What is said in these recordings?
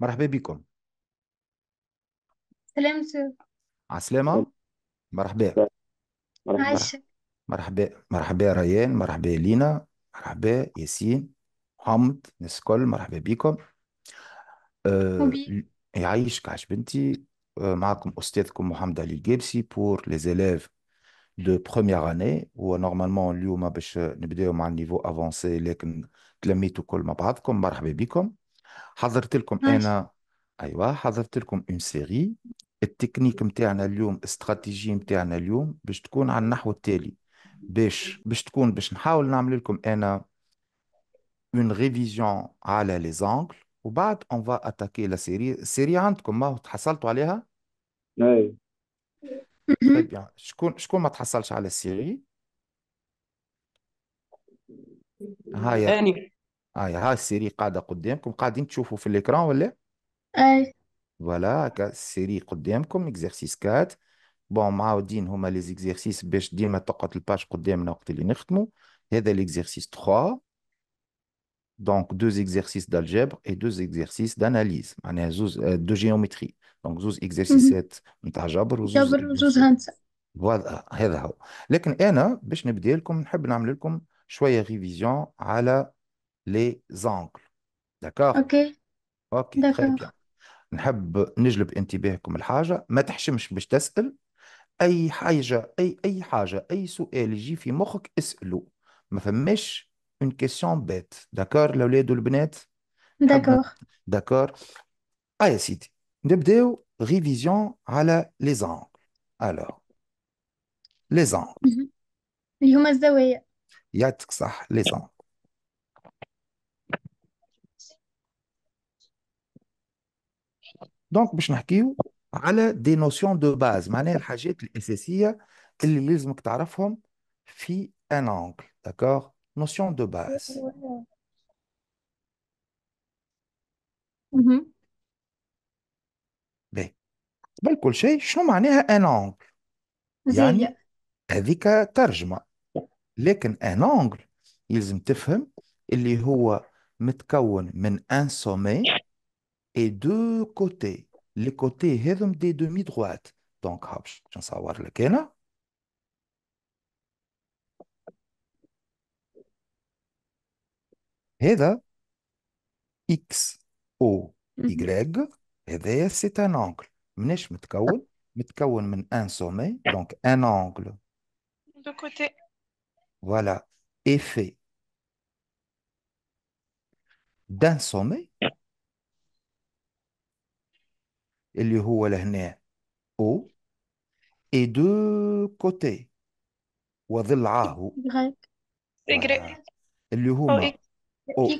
مرحبا بكم سلام عسلامة مرحبا مرحبا مرحبا ريان مرحبا لينا مرحبا ياسين حمد الناس الكل مرحبا بكم أه يعيشك عاش بنتي أه معكم أستاذكم محمد علي الجبسي بور لي زيليف دو بروميير اني ونورمالمون اليوم باش نبداو مع النيفو افونسي لكن تلميتوا كل مع بعضكم مرحبا بكم حضرت لكم انا ايوه حضرت لكم اون سيري التكنيك نتاعنا اليوم استراتيجي نتاعنا اليوم باش تكون على النحو التالي باش باش تكون باش نحاول نعمل لكم انا اون ريفيزيون على لي زانكل وبعد اون فا اتاكي لا سيري السيري عندكم ما تحصلتوا عليها اي بيان طيب يعني شكون شكون ما تحصلش على السيري هاي أني آه، هاي ها السيري قاعدة قدامكم قاعدين تشوفوا في الإكران ولا؟ اي فوالا هكا السيري قدامكم اكزرسيس 4 بون معاودين هما لي زيكزارسيس باش ديما تقعد الباج قدامنا وقت اللي نخدمو هذا ليكزارسيس 3 دونك دو اكزرسيس دالجبر اي دو اكزرسيس داناليز معناها زوز آه، دو جيومتري دونك زوز اكزرسيسات نتاع جبر وزوز جبر وزوز هندسة فوالا هذا هو لكن انا باش نبدا لكم نحب نعمل لكم شويه ريفيزيون على les angles. D'accord OK. OK, très bien. نحب نجلب انتباهكم الحاجة ما تحشمش باش تسأل أي حاجة أي أي حاجة أي سؤال يجي في مخك اسأله ما فماش اون كيسيون بيت داكور الأولاد والبنات داكور داكور آه يا سيدي نبداو ريفيزيون على لي زونكل ألوغ لي زونكل اللي هما الزوايا يعطيك صح لي زونكل دونك باش نحكيو على دي نوسيون دو باز معناها الحاجات الاساسيه اللي لازمك تعرفهم في ان انجل داكور نوسيون دو باز باهي قبل كل شيء شنو معناها ان انجل يعني هذيك ترجمه لكن ان انجل يلزم تفهم اللي هو متكون من ان سومي et deux côtés. les côtés des demi-droites. Donc, je vais savoir lequel. là, hein. X, O, Y, là, mhm. c'est un angle. Je me un sommet, donc un angle. De côté. Voilà, effet d'un sommet, et deux côtés. Ou de la Et O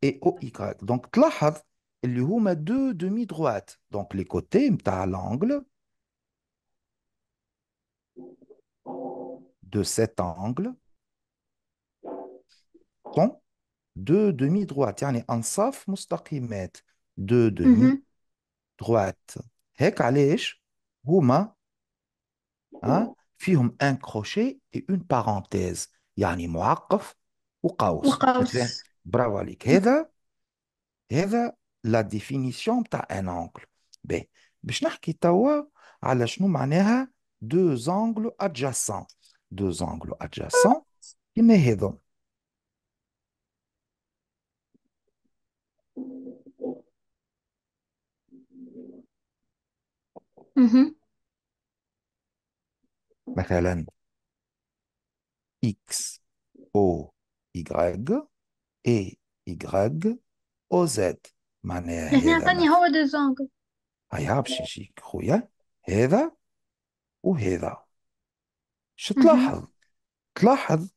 Et O Y. Donc, la have, il y a deux demi-droites. Donc, les côtés, il à l'angle. De cet angle. Deux demi-droites. cest il y a un sauf, il deux demi droite. Hek alesh, huma, un crochet et une parenthèse. Yani muakof ou kaos. Bravo alik. bravo, la définition ta un angle. B. Ben، Bishnah deux angles adjacents. Deux angles adjacents, qui hedom. مثلا X, O, Y, A, Y, O, Z معناها هنا هذا ثاني هو دو زونغل هيا باش نجيك خويا هذا وهذا ش تلاحظ تلاحظ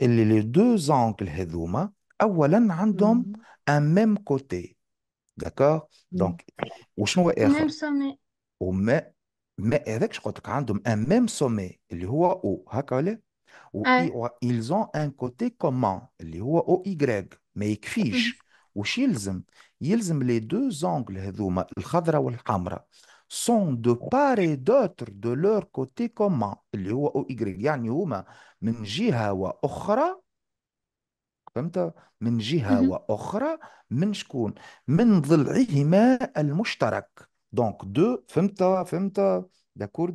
اللي لي دو زونكل هذوما اولا عندهم ان ميم كوتي داكور دونك وشنو هو اخر اخر سومي وما ما هذاكش قلت لك عندهم ان ميم سومي اللي هو او هكا ولا و اي ils ont un côté اللي هو او ايغريك ما يكفيش وش يلزم يلزم لي دو زونغل هذوما الخضراء والحمراء سون دو بار اي دوتر دو لور كوتي كومون اللي هو او ايغريك يعني هما من جهة وأخرى فهمت من جهة وأخرى من شكون من ضلعهما المشترك Donc, deux, femta, femta, d'accord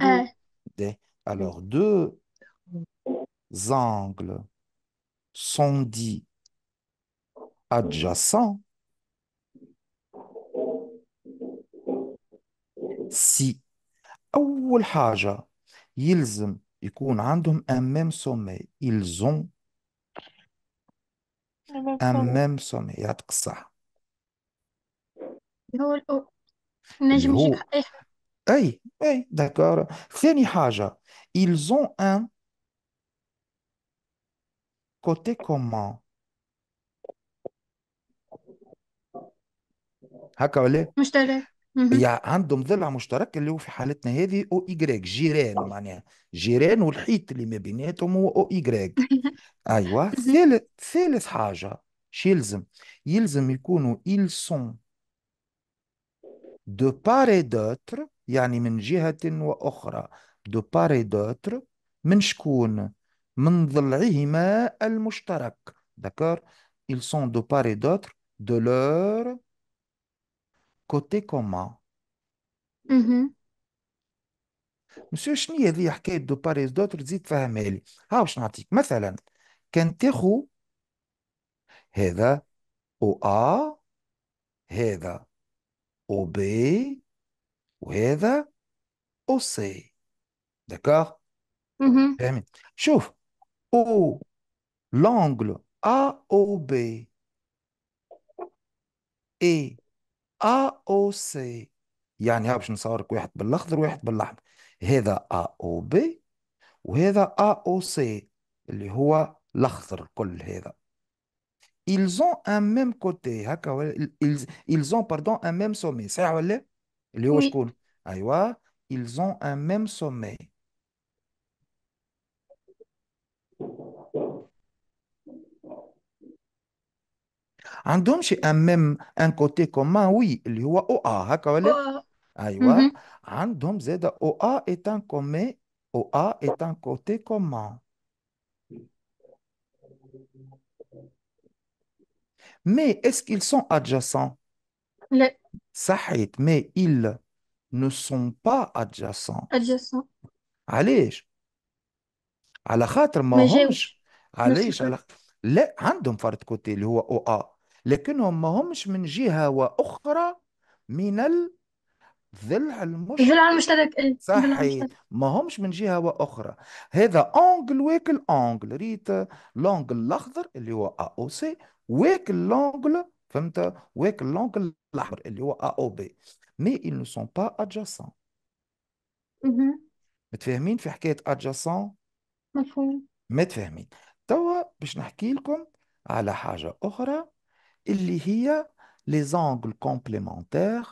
Alors, deux angles sont dits adjacents si أول haja ils يكون عندهم un même sommet ils ont un même sommet يعطيك اللي نجم هو إيه. اي اي داكور ثاني حاجة ils ont un côté commun هكا ولا مشترك يعني عندهم ضلع مشترك اللي هو في حالتنا هذه او ايغريك جيران معناها جيران والحيط اللي ما بيناتهم هو او ايغريك ايوه ثالث ثالث حاجة شو يلزم يلزم يكونوا ils sont de part et d'autre يعني من جهة وأخرى de part et d'autre من شكون من ضلعهما المشترك داكور ils sont de part et d'autre de leur côté commun مسيو شنو هي حكايه دو باريس دوتر تزيد فهمها لي ها وش نعطيك مثلا كان تاخو هذا او ا هذا obey وهذا سي داكوغ فهمي شوف او لونجل ا او بي اي ا او سي يعني ها باش نصورك واحد بالاخضر واحد بالاحمر هذا ا او بي وهذا ا او سي اللي هو الاخضر كل هذا ils ont un même côté hein, ils, ont pardon un même sommet ils ont un même sommet un c'est un même un côté commun oui hein, mm-hmm. un est un commun oa est un côté commun mais est-ce qu'ils sont adjacents Le... Sahit, mais ils ne sont pas adjacents. Adjacents. Allez. على allez على le. عندهم فرد côté, اللي هو Le من wa okhra, ضلع ضلع المشترك المشترك إيه، صحيح المشترك ما همش من جهة وأخرى هذا أنجل واكل أنجل ريت لونجل الأخضر اللي هو أ أو سي واكل لونجل فهمت واكل لونجل الأحمر اللي هو أ أو بي مي إل نو سون با adjacents متفاهمين في حكاية أدجاسون مفهوم متفاهمين توا باش نحكي لكم على حاجة أخرى اللي هي لي angles كومبليمونتيغ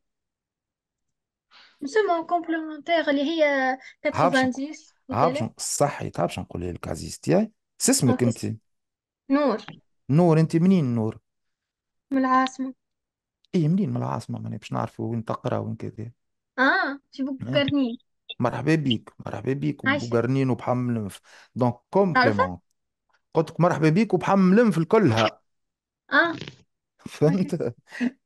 يسمى كومبليمونتيغ اللي هي هابش 90 هابش صحي تعرف هابش نقول لك عزيز تاعي شو اسمك اوكي انت نور نور انت منين نور من العاصمة ايه منين من العاصمة ماني باش نعرفوا وين تقرا وين كذا اه في إيه. مرحبا بيك مرحبا بيك عايشة وبوقرنين وبحم لنف دونك تعرفها كومبليمون قلت لك مرحبا بيك وبحم لنف الكلها اه اوكي فهمت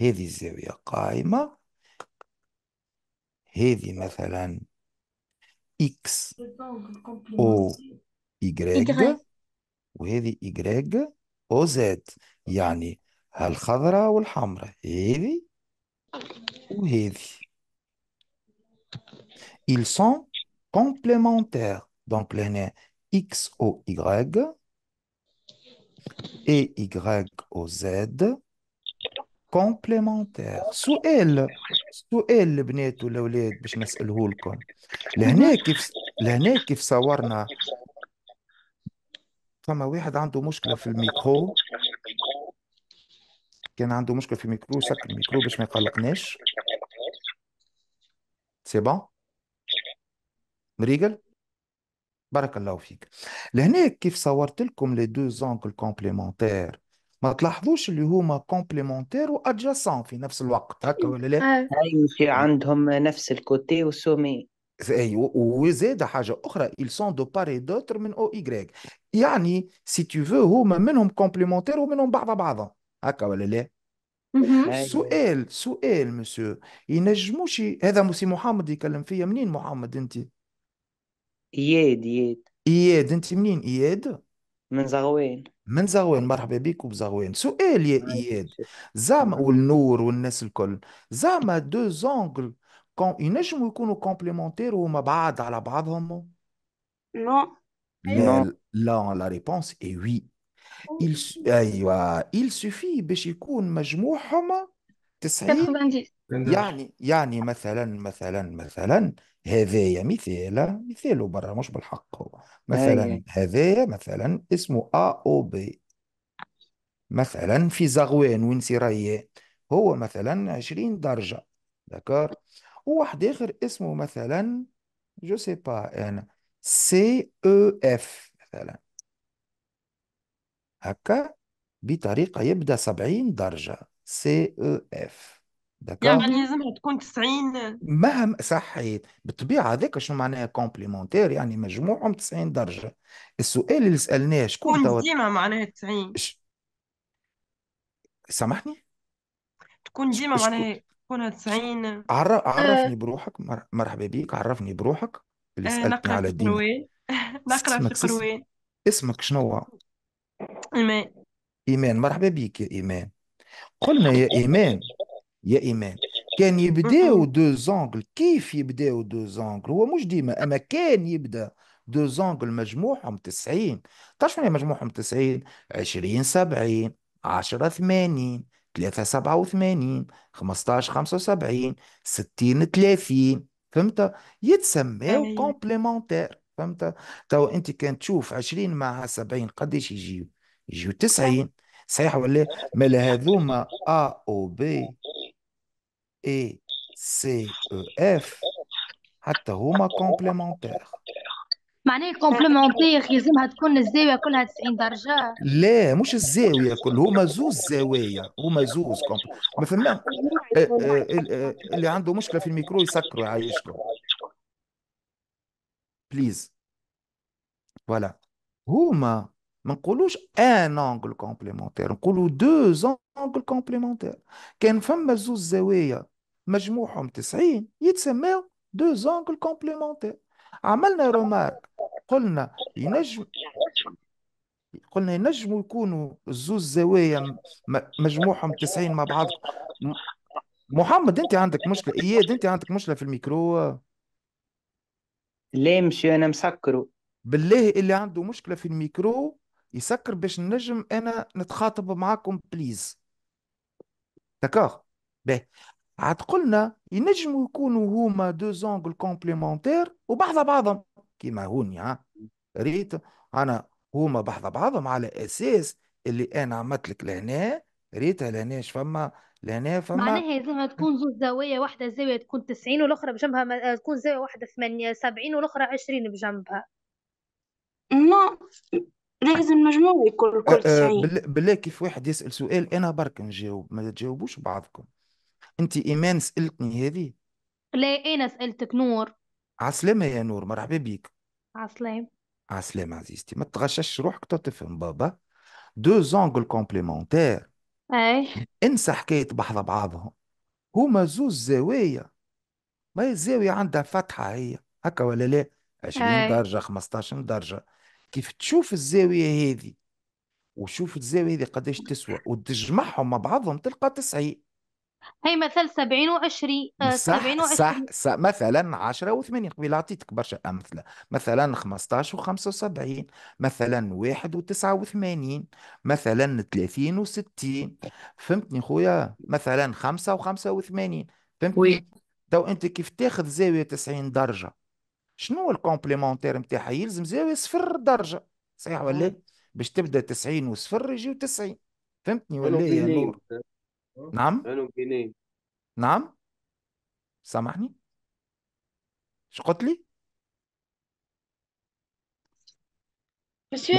هذه الزاوية قائمة هذه مثلا X أو Y وهذه Y أو Z يعني الخضراء والحمراء هذه وهذه Ils sont complémentaires. Donc, l'année X au Y et Y au Z كومبليمونتير سؤال سؤال البنات والأولاد باش نسأله لكم لهنا كيف لهنا كيف صورنا فما واحد عنده مشكلة في الميكرو كان عنده مشكلة في الميكرو سكر الميكرو باش ما يقلقناش سي بون مريقل بارك الله فيك لهنا كيف صورت لكم لي دو زونكل كومبليمونتير ما تلاحظوش اللي هما كومبليمونتير وادجاسون في نفس الوقت هكا أيوة. ولا لا آه. أيوة. اي أيوة، في عندهم نفس الكوتي والسومي اي وزاد حاجه اخرى ils sont de part et d'autre من او ايغريك يعني سي تو فو هما منهم كومبليمونتير ومنهم بعض بعض هكا ولا لا سؤال سؤال مسيو ينجموش هذا مسي محمد يكلم فيا منين محمد انت اياد اياد اياد انت منين اياد من زغوان من زغوان مرحبا بيك بزغوان سؤال يا اياد زعما والنور والناس الكل زعما دو زونغل كون ينجموا يكونوا كومبليمونتير وهما بعاد على بعضهم نو أيوة. لا لا لا ريبونس اي وي ايوا il سوفي أيوة. باش يكون مجموعهم 90 90 يعني يعني مثلا مثلا مثلا هذايا مثال مثال برا مش بالحق هو مثلا أيوة. هذايا مثلا اسمه A أو بي مثلا في زغوان وين سي هو مثلا 20 درجة دكار وواحد آخر اسمه مثلا جو سي با أنا سي أو إف مثلا هكا بطريقة يبدأ 70 درجة سي أو إف داكوغ يعني لازم تكون 90 مهما صحيت بالطبيعه هذاك شنو معناها كومبليمونتير يعني مجموعهم 90 درجه السؤال اللي سالناه شكون تكون توا ديما معناها 90 ش... سامحني تكون ش... ديما شكون معناها تكون 90 عر... عرفني آه. بروحك مر... مرحبا بيك عرفني بروحك اللي آه سالتني نقرا على في نقرا في اسمك قروان اسمك شنو ايمان ايمان مرحبا بيك يا ايمان قلنا يا ايمان يا ايمان كان يبداو دو زونغل كيف يبداو دو زونغل هو مش ديما اما كان يبدا دو زونغل مجموعهم 90 تعرف شنو مجموعهم 90 20 70 10 80 3 87 15 75 60 30 فهمت يتسماو أيوة. كومبليمونتير فهمت تو انت كان تشوف 20 مع 70 قداش يجيو يجيو 90 صحيح ولا أيوة. مال هذوما ا او بي et CEF حتى هما كومبليمونتير معناه كومبليمونتير يلزمها تكون الزاويه كلها 90 درجه لا مش الزاويه كل هما زوز زوايا هما زوز ما فما اللي عنده مشكله في الميكرو يسكروا يعيشكم بليز فوالا هما ما نقولوش ان انجل كومبليمونتير نقولوا دو انجل كومبليمونتير كان فما زوز زوايا مجموعهم 90 يتسماو دو زونكل كومبليمونتير عملنا رومارك قلنا ينجم قلنا ينجموا يكونوا الزوز زوايا مجموعهم 90 مع بعض محمد انت عندك مشكله اياد انت عندك مشكله في الميكرو لا مش انا مسكره بالله اللي عنده مشكله في الميكرو يسكر باش نجم انا نتخاطب معاكم بليز داكوغ باهي عاد قلنا ينجموا يكونوا هما دو زونغل كومبليمونتير وبعض بعضهم كيما هوني ها ريت انا هما بعض بعضهم على اساس اللي انا عملت لك لهنا ريت لهنا فما لهنا فما معناها لازمها تكون زوج زوايا واحده زاويه تكون 90 والاخرى بجنبها آه، تكون زاويه واحده 8 70 والاخرى 20 بجنبها ما لازم مجموع يكون كل 90 آه، آه، بالله كيف واحد يسال سؤال انا برك نجاوب ما تجاوبوش بعضكم انت ايمان سالتني هذه لا أنا سألتك نور عسلامة يا نور مرحبا بيك عسلام عسلامة عزيزتي ما تغشش روحك تو تفهم بابا دو زونغل كومبليمونتير أي انسى حكاية بحذا بعضهم هما زوز زوايا ما هي الزاوية عندها فتحة هي هكا ولا لا 20 أي درجة 15 درجة كيف تشوف الزاوية هذه وشوف الزاوية هذه قداش تسوى وتجمعهم مع بعضهم تلقى تسعين هي مثل 70 و20 آه، صح 70 صح و20 صح مثلا 10 و8 قبيله اعطيتك برشا امثله مثلا 15 و75 مثلا 1 و89 مثلا 30 و60 فهمتني خويا مثلا 5 و85 وي فهمتني تو انت كيف تاخذ زاويه 90 درجه شنو الكومبليمونتير نتاعها يلزم زاويه صفر درجه صحيح ولا لا؟ باش تبدا 90 وصفر يجيو 90 فهمتني ولا يا نور؟ أه؟ نعم كانوا جنيه نعم سامحني مش قلت لي مسيو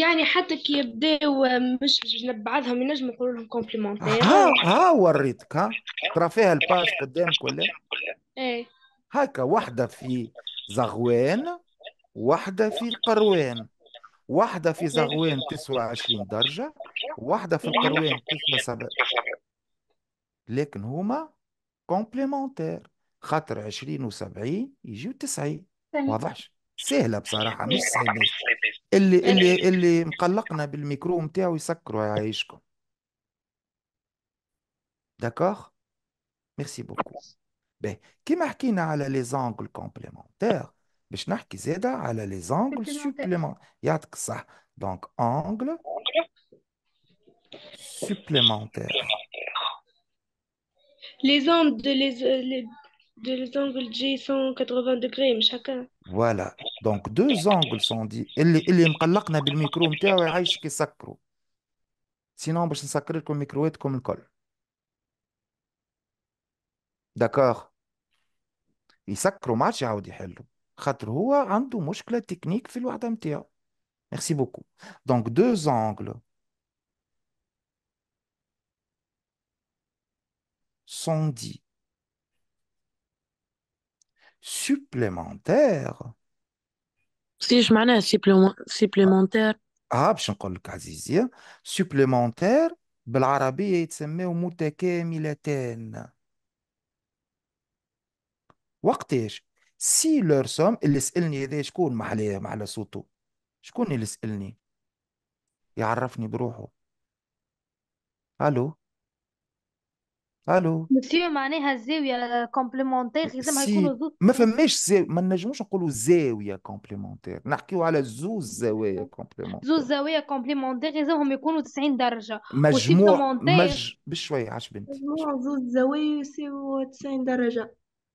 يعني حتى كي يبداو مش جنب بعضهم ينجم يقولوا لهم كومبليمونتير ها ها وريتك ها ترى فيها الباس قدامك ولا ايه هكا واحدة في زغوان واحدة في القروان واحدة في زغوان تسوى 20 درجة واحدة في القروان تسوى 7 لكن هما كومبليمونتير خاطر 20 و70 يجيو 90 واضحش سهلة بصراحة مش صعيبة اللي اللي اللي مقلقنا بالميكرو نتاعو يسكروا يعيشكم داكوغ ميرسي بوكو باهي كيما حكينا على لي زونغل كومبليمونتير Je n'ai pas de zéda à les angles supplémentaires. y a que ça. Donc, angle supplémentaire. Les angles de les euh, angles de 180 degrés, chacun. Voilà. Donc, deux angles sont dits. Et les angles sont dit. Sinon, je ne sais pas si le micro est comme une colle. D'accord. Et le micro est comme une colle. D'accord. Et le micro est comme une colle. Quatre-houa andou muscle technique fait l'ouate mte. Merci beaucoup. Donc deux angles sont dits supplémentaires. Si je m'ennais supplément supplémentaire. Ah, je suis encore le cas ici. Supplémentaire. Bel arabe et il s'est mis au mode سي لور سوم اللي سألني هذا شكون محلى محلى صوته شكون اللي سألني يعرفني بروحه الو الو مسيو معناها الزاوية كومبليمونتير لازمها يكونوا سي زوج ما فماش زاوية ما نجموش نقولوا زاوية كومبليمونتير نحكيو على زوج زوايا زوج زوز زوايا كومبليمونتير لازمهم يكونوا 90 درجة مجموع مج بشوية عاش بنتي مجموع زوج زوايا يساوي 90 درجة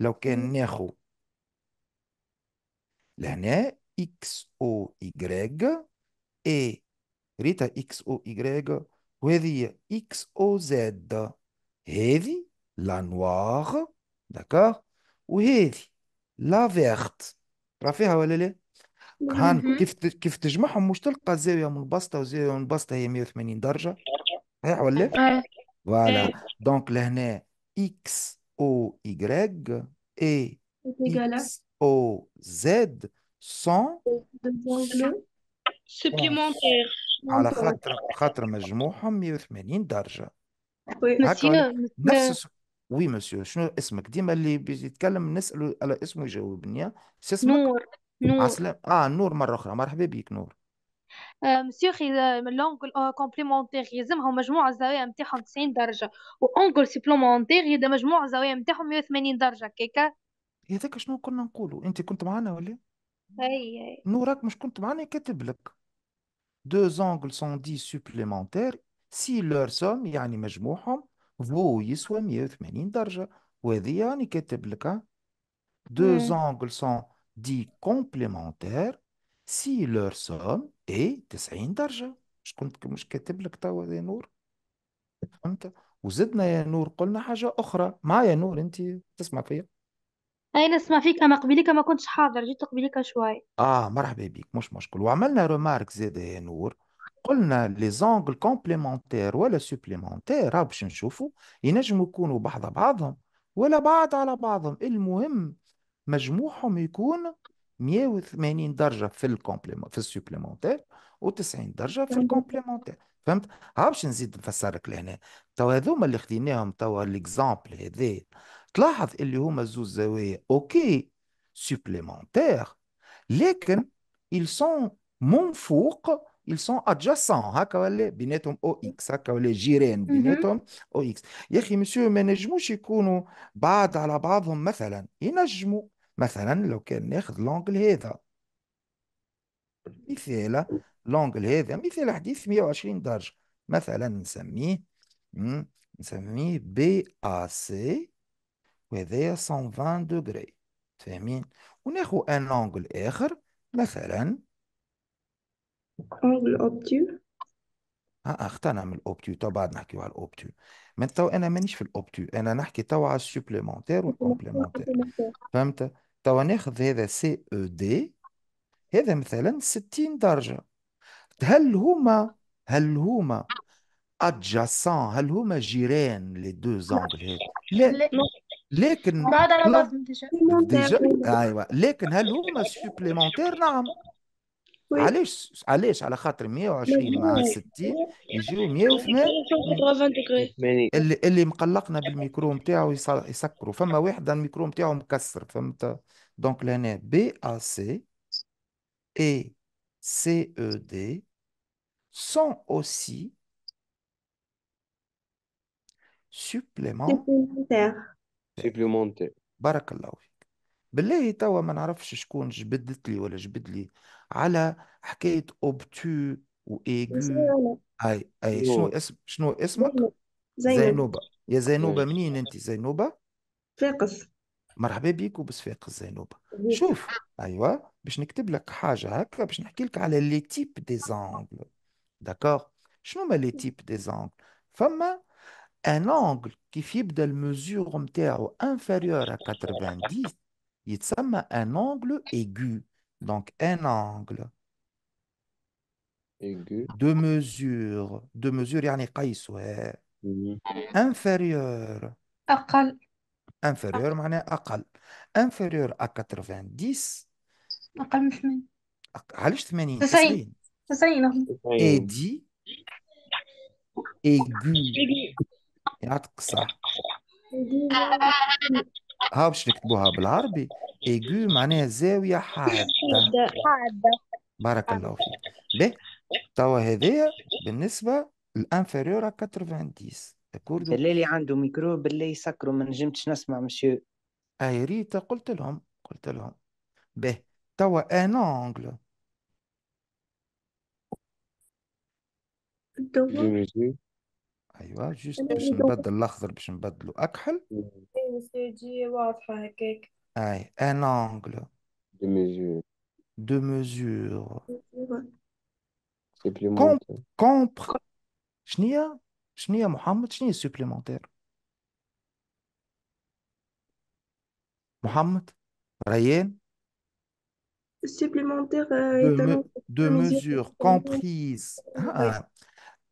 لو كان ناخو لهنا اكس او y اي ريتا اكس او y وهذه اكس او زد هذه لا نوار داكوغ وهذه لا فيغت راه فيها ولا لا هان كيف كيف تجمعهم مش تلقى زاويه منبسطه وزاويه منبسطه هي 180 درجه صحيح ولا لا؟ آه. فوالا آه. دونك لهنا اكس او Y اي او زد سون sont على خاطر خاطر مجموعهم 180 درجة. هكا نفس وي euh, مسيو euh, شنو اسمك ديما اللي يتكلم نسأله على اسمه يجاوبني نور نور اه نور مرة أخرى مرحبا بك نور. مسيوخي لونغل كومبليمونتيغ يلزمهم مجموع الزوايا نتاعهم 90 درجه وانغل سيبلومونتيغ يدا مجموع الزوايا نتاعهم 180 درجه كيكا هذاك شنو كنا نقولوا انت كنت معنا ولا اي اي نوراك مش كنت معنا كاتب لك deux angles sont dits سي لور سوم يعني مجموعهم فو يسوى 180 درجة وهذه يعني كاتب لك دو angles sont dits complémentaires si leur somme ايه 90 درجة مش كنت مش كاتب لك توا يا نور فهمت وزدنا يا نور قلنا حاجة أخرى معايا يا نور أنت تسمع فيا اي نسمع فيك اما قبليك ما كنتش حاضر جيت قبليك شوي آه مرحبا بيك مش مشكل وعملنا رمارك زادة يا نور قلنا لي زونغل كومبليمونتير ولا سوبليمونتير راه باش نشوفوا ينجموا يكونوا بعض بعضهم ولا بعض على بعضهم المهم مجموعهم يكون 180 درجه في الكومبليمون في السوبليمونتير و90 درجه في الكومبليمونتير فهمت ها باش نزيد نفسر لك لهنا تو هذوما اللي خديناهم توا ليكزامبل هذا تلاحظ اللي هما زوز زوايا اوكي سوبليمونتير لكن ils sont من فوق ils sont adjacents هكا ولا بيناتهم او اكس هكا ولا جيران بيناتهم او اكس يا اخي مسيو ما نجموش يكونوا بعاد على بعضهم مثلا ينجموا مثلا لو كان ناخذ لونجل هذا مثال لونجل هذا مثال حديث 120 درجة مثلا نسميه نسميه بي ا سي وهذا 120 دوغري فاهمين وناخذ ان لونجل اخر مثلا لونجل اوبتيو اه, آه، اختنا من الاوبتيو تو بعد نحكيو على الاوبتيو من تو انا مانيش في الاوبتيو انا نحكي تو على السوبليمونتير والكومبليمونتير فهمت توا ناخذ هذا سي او دي هذا مثلا 60 درجة هل هما هل هما ادجاسون هل هما جيران لي دو زونغل هذا لا لكن بعد على لا ديجا ايوا لكن هل هما سوبليمونتير نعم علاش علاش على خاطر 120 مع 60 يجيو 180 اللي اللي مقلقنا بالميكرو نتاعو يسكروا فما واحد الميكرو نتاعو مكسر فهمت دونك لهنا بي ا سي اي سي او دي سون اوسي supplémentaires. سوبليمونتير بارك الله فيك بالله توا ما نعرفش شكون جبدت لي ولا جبد لي على حكاية اوبتو وايجو اي اي أيوه. شنو اسم شنو اسمك؟ زينوبة يا زينوبة منين انت زينوبة؟ فاقس مرحبا بيك وبصفاقس زينوبة شوف ايوا باش نكتب لك حاجة هكا باش نحكي لك على لي تيب دي زانغل داكوغ شنو هما لي تيب دي زانغل فما ان انغل كيف يبدا المزيور نتاعو انفيريور ا 90 يتسمى ان انغل ايجو Donc, un angle. aigu, Deux mesures. Deux mesures, يعني قيس ouais. Mmh. Inférieur. أقل Inférieur معناه أقل. Inférieur à 90. أقل من 80 أق- 80 90. 90 90 aigu. يعطيك الصح. ها باش نكتبوها بالعربي ايجو معناها زاوية حادة حادة بارك الله فيك به توا هذايا بالنسبة الانفيريور 90 داكوردو اللي عنده ميكرو باللي يسكروا ما نجمتش نسمع مسيو اي ريت قلت لهم قلت لهم به توا ان انجل Juste Un angle. De mesure. Compris. Qu'est-ce qu'il Mohamed de supplémentaire Mohamed De mesure. comprises ah,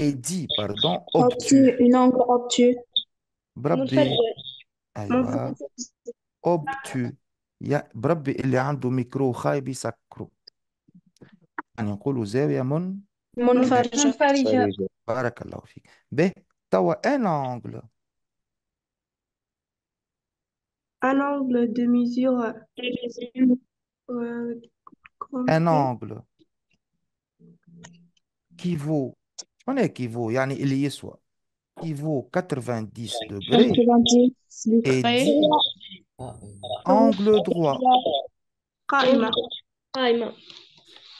est dit pardon obtus une angle obtus bravo obtus y il y a un micro qui a été sacré on y parle de Zaymon mon frère mon frère b t'as un angle un angle de mesure euh, euh, un angle qui vaut هنا كيفو يعني اللي يسوى كيفو 90 دوغري et 10 angle droit قائمة قائمة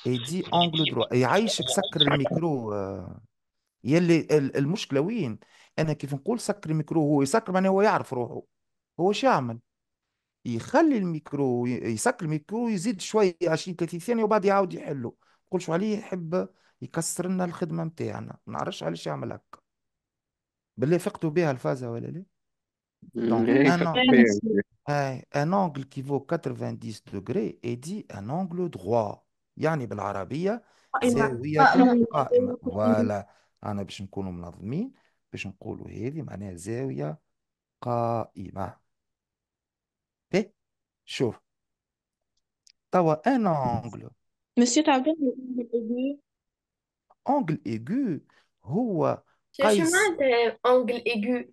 et 10 angle droit يعيشك سكر الميكرو يلي المشكلة وين أنا كيف نقول سكر الميكرو هو يسكر معناه هو يعرف روحه هو شو يعمل يخلي الميكرو يسكر الميكرو يزيد شوية 20 30 ثانية وبعد يعاود يحله نقولش عليه يحب يكسر لنا الخدمة متاعنا ما نعرفش علاش يعمل هكا باللي فقتوا بها الفازة ولا لا ان un angle, un, un 90 دوغري est dit un angle يعني بالعربية زاوية قائمة. فوالا، أنا باش نكونوا منظمين باش نقولوا هذه معناها زاوية قائمة. إيه شوف توا ان انجل. مسيو تعاودين اونجل ايغو هو قيس اونجل ايغو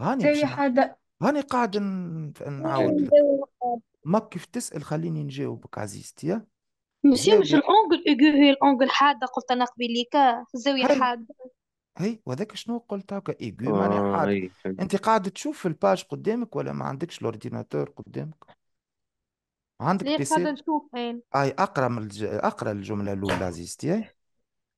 هاني زي حدا هاني قاعد نعاود ما كيف تسأل خليني نجاوبك عزيزتي ماشي مش الاونجل إيغو هي الاونجل حادة قلت أنا قبيليكا الزاوية هاي حادة هي وذاك شنو قلت هكا ايغو معناها حاد انت قاعد تشوف في الباج قدامك ولا ما عندكش لورديناتور قدامك عندك بيسي اي اقرا من الج... اقرا الجمله الاولى عزيزتي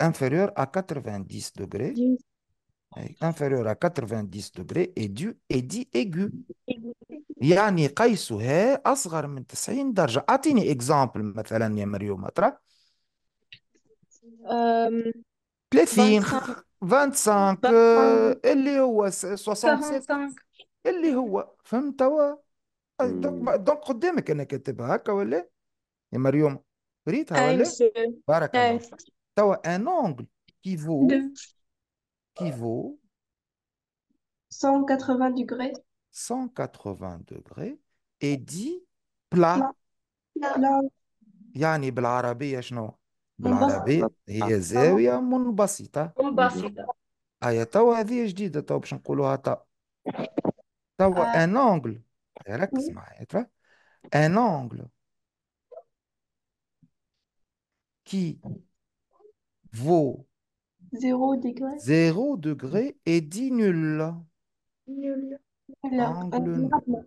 inférieur à 90 degrés. inférieur à 90 degrés et du et dit aigu. يعني قيسها أصغر من 90 درجة أعطيني إكزامبل مثلا يا مريم أترى 30 25 اللي هو 67 اللي هو فهمت توا دونك قدامك انا كاتبها هكا ولا يا مريم ولا بارك الله un angle qui vaut, qui vaut 180 degrés. 180 degrés et dit plat. yani يعني بالعربية شنو؟ بالعربية هي basita aya منبسطة هيا basita... هذه جديدة un باش نقولوها ah. un انجل ركز معايا qui vaut 0 degré. 0 degré et dit nul nul angle nul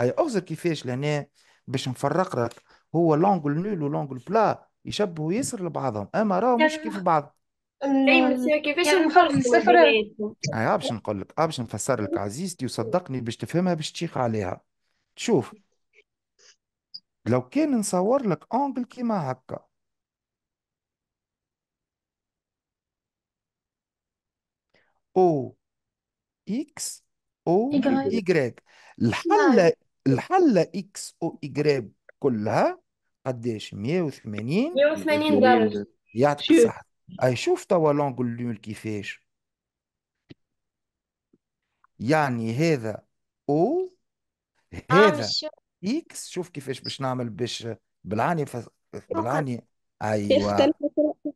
أي أغزر كيفاش لهنا باش نفرق لك هو لونجل نول ولونجل بلا يشبهوا ياسر لبعضهم أما راهو مش كيف بعض اي كيفاش نفرق الصفر اي أيوة، باش نقول لك باش نفسر لك عزيزتي وصدقني باش تفهمها باش تشيخ عليها شوف لو كان نصور لك اونجل كيما هكا او اكس او إجراء الحل نعم. الحل الحله اكس او ايجريك كلها قداش 180 180 درجة يعطيك الصحة اي شوف توا لونغ لون كيفاش يعني هذا او آه، هذا اكس شوف كيفاش باش نعمل باش بالعاني ف... بالعاني ايوه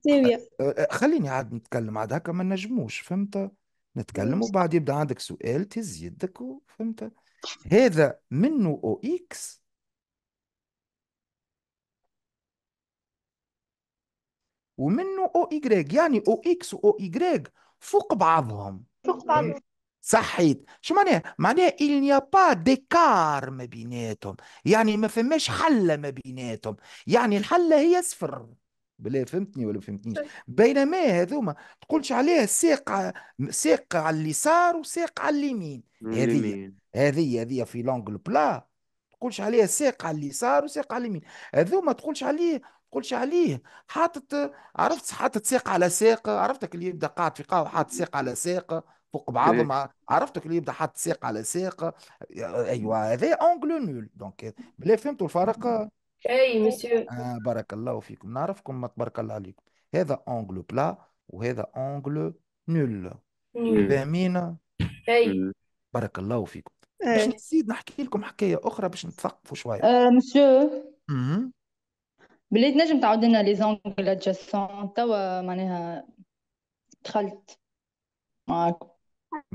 أه، أه، خليني عاد نتكلم عاد هكا ما نجموش فهمت نتكلم وبعد يبدأ عندك سؤال تهز يدك وفهمت هذا منه او اكس ومنه او ايغريك يعني او اكس او ايغريك فوق بعضهم فوق بعضهم إيه؟ صحيت شو معناها معناها il n'y با ديكار ما بيناتهم يعني ما فماش حلة ما بيناتهم يعني الحلة هي صفر بالله فهمتني ولا فهمتنيش طيب. بينما هذوما تقولش عليها ساق ساق على اليسار وساق على اليمين هذه هذه هذه في لونغل بلا تقولش عليها ساق على اليسار وساق على اليمين هذوما تقولش عليه تقولش عليه حاطط عرفت حاطط ساق على ساق عرفتك اللي يبدا قاعد في قهوه حاطط ساق على ساق فوق بعضهم إيه. عرفتك اللي يبدا حاطط ساق على ساق ايوه هذا اونجل نول دونك بلا فهمتوا الفرق اي مسيو آه بارك الله فيكم نعرفكم ما تبارك الله عليكم هذا اونغلو بلا وهذا اونغلو نول فاهمين اي بارك الله فيكم باش نزيد نحكي لكم حكايه اخرى باش نتثقفوا شويه آه، مسيو بلي تنجم تعاود لنا لي زونغل ادجاسون توا معناها دخلت معاكم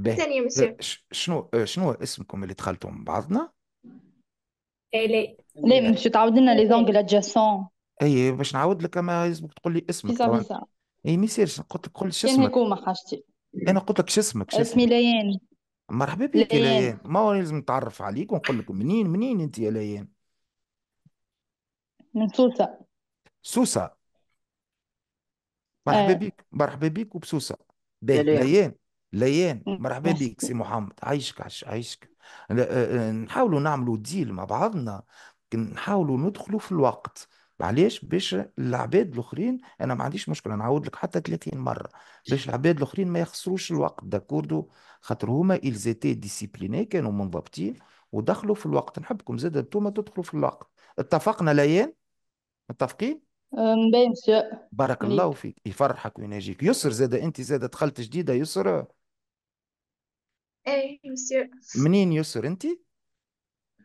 ثانية مسيو شنو آه، شنو اسمكم اللي دخلتم بعضنا؟ إيلي لا يعني مش لنا لي زونغ ادجاسون اي باش نعاود لك اما لازمك تقول لي اسمك بيسا طبعا اي ما يصيرش قلت لك قول لي يعني شو كان اسمك هيكوما حاجتي انا قلت لك شو اسمك شو اسمي اسمك ليان مرحبا بك يا ليان ليان ما هو لازم نتعرف عليك ونقول لك منين منين انت يا ليان من سوسة سوسة مرحبا آه. بك مرحبا بك وبسوسة باهي ليان ليان مرحبا بك سي محمد عايشك عايشك آه، آه، نحاولوا نعملوا ديل مع بعضنا نحاولوا ندخلوا في الوقت علاش باش العباد الاخرين انا ما عنديش مشكله نعاود لك حتى 30 مره باش العباد الاخرين ما يخسروش الوقت داكوردو خاطر هما الزيتي ديسيبليني كانوا منضبطين ودخلوا في الوقت نحبكم زاد انتوما تدخلوا في الوقت اتفقنا ليان متفقين باهي مسيو بارك الله فيك يفرحك ويناجيك يسر زاد انت زاد دخلت جديده يسر ايه مسيو منين يسر انت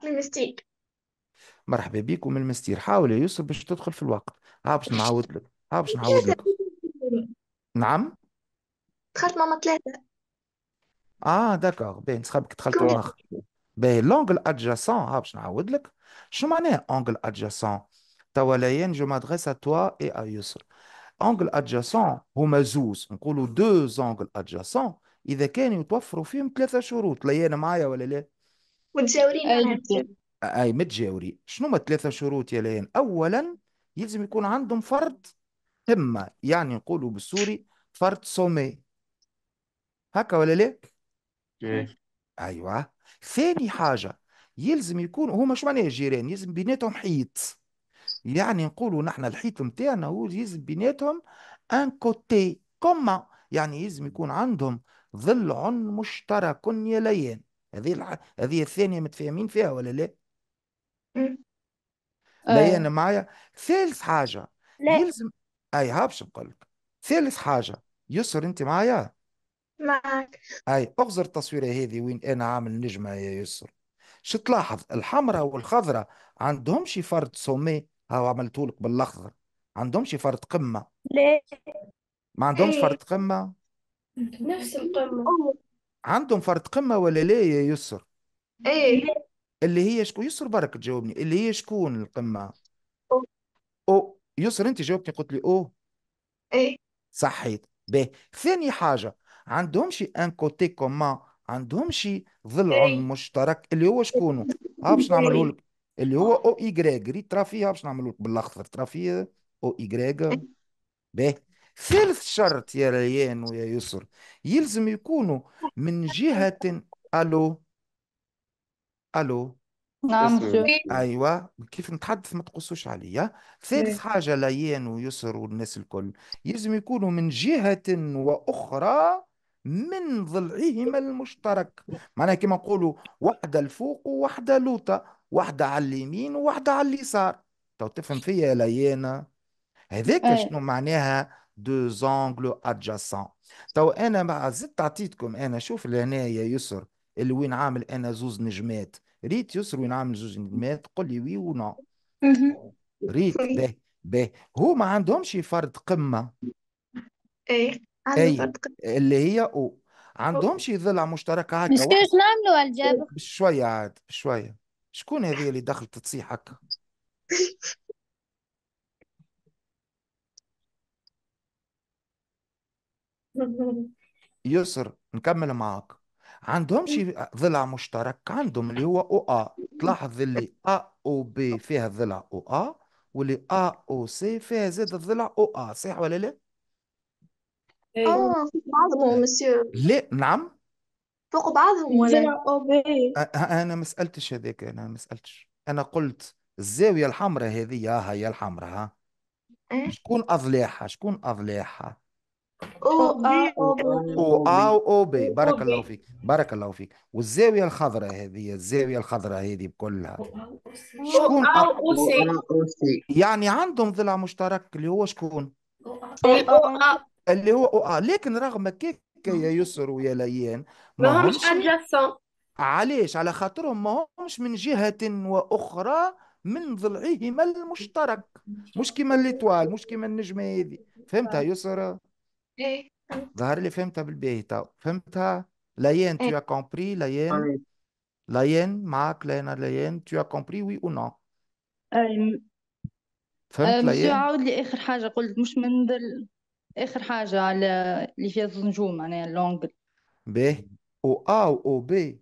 من مستيك مرحبا بيك ومن المستير حاول يا يوسف باش تدخل في الوقت ها باش نعاود لك ها باش نعاود لك نعم دخلت ماما ثلاثة اه داكوغ باهي نسخبك دخلت واخر باهي لونجل ادجاسون ها باش نعاود لك شو معناه اونجل ادجاسون توا ليان جو مادريس ا توا اي ا يوسف اونجل ادجاسون هما زوز نقولوا دو اونجل ادجاسون اذا كانوا يتوفروا فيهم ثلاثه شروط ليان معايا ولا لا متجاورين آه، معاهم اي متجاوري شنو هما ثلاثه شروط يا ليان اولا يلزم يكون عندهم فرد همه يعني نقولوا بالسوري فرد سومي هكا ولا لا إيه. ايوه ثاني حاجه يلزم يكون هما شو معناها جيران يلزم بيناتهم حيط يعني نقولوا نحن الحيط نتاعنا هو يلزم بيناتهم ان كوتي كوما يعني يلزم يكون عندهم ضلع مشترك يا ليان هذه الح... هذه الثانيه متفاهمين فيها ولا لا؟ اه انا يعني معايا ثالث حاجه لا يلزم اي هابش نقول لك ثالث حاجه يسر انت معايا معك اي اخزر التصويره هذه وين انا عامل نجمه يا يسر شو تلاحظ الحمراء والخضراء عندهم شي فرد سومي هاو عملت لك بالاخضر عندهم شي فرد قمه لا ما عندهمش إيه. فرد قمه نفس القمة عندهم فرد قمه ولا لا يا يسر ايه اللي هي شكون يسر برك تجاوبني اللي هي شكون القمة أو. او يسر انت جاوبتي قلت لي او ايه صحيت به ثاني حاجة عندهم شي ان كوتي كوما عندهم شي ضلع إيه. مشترك اللي هو شكونه ها باش نعمله إيه. لك اللي هو او ايغريك ريت ترى فيها باش نعمله لك بالاخضر ترى فيه او غريغ إيه. به ثالث شرط يا ريان ويا يسر يلزم يكونوا من جهة الو الو نعم اسمع ايوه كيف نتحدث ما تقصوش عليا إيه. ثالث حاجه ليان ويسر والناس الكل يلزم يكونوا من جهه واخرى من ضلعهما المشترك معناها كما نقولوا واحده الفوق وواحده لوطه واحده على اليمين وواحده على اليسار تو تفهم فيا يا ليانا هذاك إيه. شنو معناها دو زونغلو ادجاسون تو انا مع زدت عطيتكم انا شوف لهنا يا يسر اللي وين عامل انا زوز نجمات ريت يسر وين عامل زوز نجمات قل لي وي ونو ريت به به هو ما عندهمش فرد قمه ايه اي فرد قمه اللي هي او عندهمش ظلع مشتركه هكا مش كيفاش نعملوا الجابر أه، بشويه عاد بشويه شكون هذه اللي دخلت تصيح هكا يسر نكمل معاك عندهمش ضلع مشترك عندهم اللي هو او ا تلاحظ اللي ا او بي فيها الضلع او ا واللي ا او سي فيها زاد الضلع او ا صح ولا لا؟ إيه. اه فوق بعضهم مسيو لا نعم فوق بعضهم ولا او بي انا ما سالتش هذاك انا ما سالتش انا قلت الزاويه الحمراء هذه ها هي الحمراء ها إيه. شكون اضلاعها شكون اضلاعها او ا او بي او ا او بي بارك الله فيك بارك الله فيك والزاويه الخضراء هذه الزاويه الخضراء هذه بكلها شكون او سي يعني عندهم ضلع مشترك اللي هو شكون اللي هو او ا لكن رغم كيك يا يسر ويا ليان ما همش ادجاسون علاش على خاطرهم ما همش من جهه واخرى من ضلعهما المشترك مش كيما ليتوال مش كيما النجمه هذه فهمتها يسرى ايه ظهر لي فهمتها بالباهي تو إيه. فهمتها ليان tu إيه. as compris ليان آه. ليان معاك لينا ليان tu as compris oui ou non آه. فهمت مسيو آه، ليان عاود لي اخر حاجه قلت مش من دل... اخر حاجه على اللي فيها النجوم نجوم معناها اللونجل باهي و ا او بي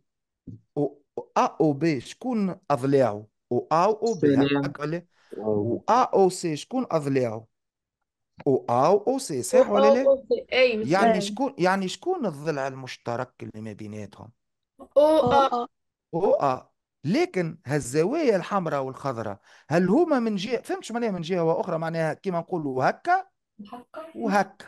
او ا او بي شكون اضلاعو و ا او بي و ا او سي شكون اضلاعو او او آه او سي صح ولا لا؟ او سي اي يعني شكون يعني شكون الضلع المشترك اللي ما بيناتهم؟ او او آه. آه. او اه لكن هالزوايا الحمراء والخضراء هل هما من جهه فهمت شو معناها من جهه واخرى معناها كيما نقولوا هكا وهكا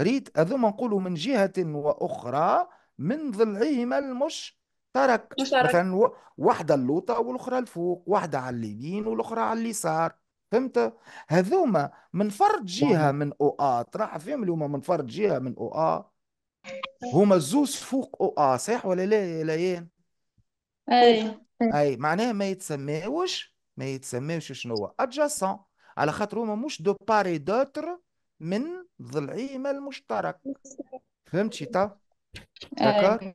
ريت هذوما نقولوا من جهه واخرى من ضلعهما المشترك ترك مثلا واحده اللوطه والاخرى الفوق واحده على اليمين والاخرى على اليسار فهمت هذوما من فرد جهه من او ا طرح فيهم اللي هما من فرد جهه من او ا هما زوز فوق او ا صحيح ولا لا يا ليان اي اي معناها ما يتسماوش ما يتسماوش شنو هو ادجاسون على خاطر هما مش دو باري دوتر من ضلعيمة المشترك فهمت شيتا داكار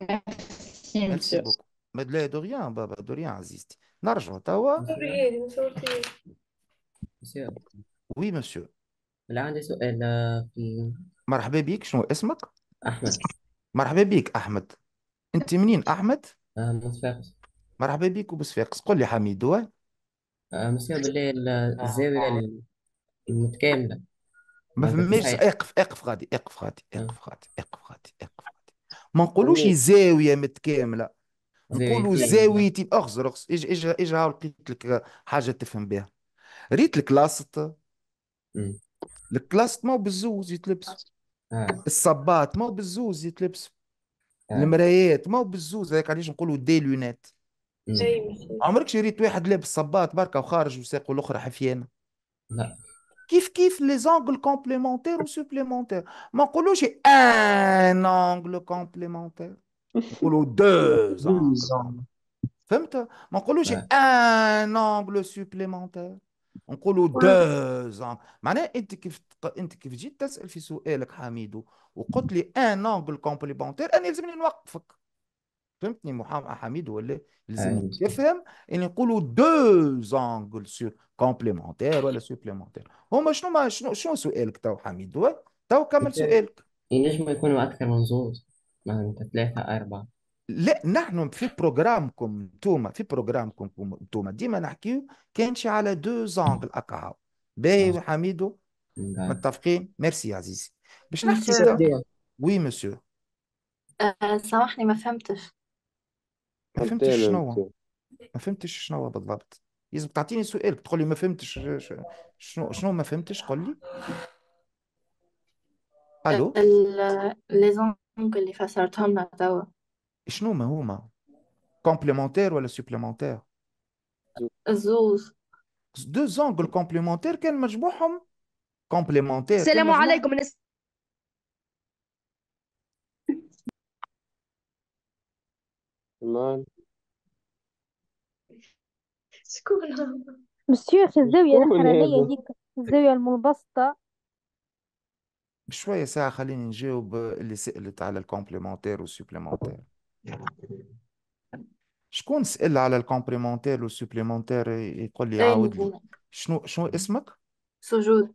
ميرسي بوكو مي دو ريان بابا دو ريان عزيزتي نرجعوا توا مسيو وي مسيو لا عندي سؤال في مرحبا بك شنو اسمك أحمد مرحبا بك احمد انت منين احمد آه، من صفاقس مرحبا بك وبصفاقس قل لي حميد دوا آه، مسيو بالله الزاوية آه، آه. المتكاملة ما فماش اقف اقف غادي اقف غادي آه. اقف غادي اقف غادي اقف غادي ما نقولوش زاوية متكاملة نقولوا زاويتي اخزر اخزر اجا اجا اجا لقيت لك حاجة تفهم بها ريت الكلاست الكلاست ما هو بالزوز يتلبس آه. الصباط ما هو بالزوز يتلبس آه. المرايات ما هو بالزوز هذاك علاش نقولوا دي لونات عمرك شريت واحد لابس صباط بركه وخارج وساقه الاخرى حفيانه لا كيف كيف لي زونغل كومبليمونتير وسوبليمونتير ما نقولوش ان انغل كومبليمونتير نقولوا دو زونغل فهمت ما نقولوش ان انغل سوبليمونتير نقولوا دوز معناها انت كيف انت كيف جيت تسال في سؤالك حميدو وقلت لي ان انجل كومبليمونتير انا يلزمني نوقفك فهمتني محمد حميد ولا لازم أيوة. تفهم ان نقولوا دوز انجل سو كومبليمونتير ولا سوبليمونتير هما شنو ما شنو شنو سؤالك تو حميد تو كمل سؤالك ينجم يكونوا اكثر من زوز معناتها ثلاثه اربعه لا نحن في بروجرامكم انتوما في بروجرامكم انتوما ديما نحكيو كان شي على دو زونغل اكاهو باهي وحميدو نعم. متفقين ميرسي عزيزي باش نحكي وي مسيو أه سامحني ما فهمتش ما فهمتش شنو ما فهمتش شنو بالضبط لازم تعطيني سؤال تقول لي ما فهمتش شنو شنو ما فهمتش قول لي الو لي زونغ اللي فسرتهم لنا توا شنو ما هما كومبليمونتير ولا سوبليمونتير الزوز دو زونغل كومبليمونتير كان مجموعهم كومبليمونتير السلام مجموع... عليكم الناس شكون مسيو في الزاوية الحرارية هذيك الزاوية المنبسطة بشوية ساعة خليني نجاوب اللي سألت على الكومبليمونتير والسوبليمونتير شكون سأل على الكومبليمونتير والسوبليمونتير يقول لي عاود لي شنو شنو اسمك سجود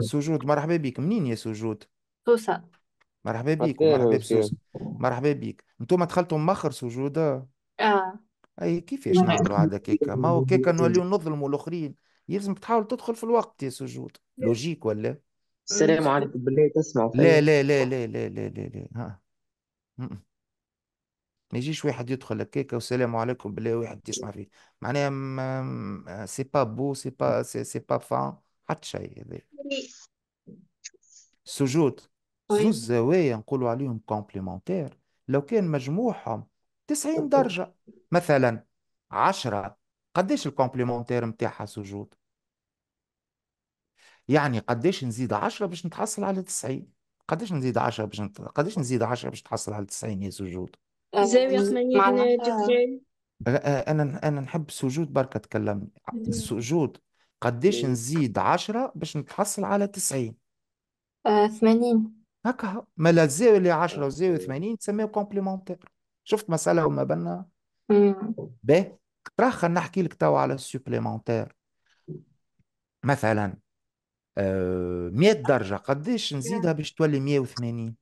سجود مرحبا بك منين يا سجود سوسة مرحبا بك مرحبا بسوسة مرحبا بك انتم دخلتوا مخر سجود اه اي كيفاش نعملوا هذا كيكا ما هو كيكا نوليو نظلموا الاخرين يلزمك تحاول تدخل في الوقت يا سجود لوجيك ولا السلام عليكم بالله تسمعوا لا لا لا لا لا لا لا لا ها ما يجيش واحد يدخل هكاك والسلام عليكم بالله واحد يسمع فيه معناها م... سي با بو سي با سي, سي با فان حتى شيء هذا سجود زوز زوايا نقولوا عليهم كومبليمونتير لو كان مجموعهم 90 درجة مثلا 10 قداش الكومبليمونتير نتاعها سجود يعني قداش نزيد 10 باش نتحصل على 90 قداش نزيد 10 باش نت... قداش نزيد 10 باش نتحصل على 90 يا سجود زاوية آه، معناها 80 آه، انا انا نحب السجود برك تكلمني السجود قداش نزيد 10 باش نتحصل على 90 80 آه، هكا ما ملا زاوية 10 وزاوية 80 تسميه كومبليمونتير شفت مسألة وما بنا مم. باهي راه خلينا نحكي لك توا على السوبليمونتير مثلا 100 درجة قداش نزيدها باش تولي 180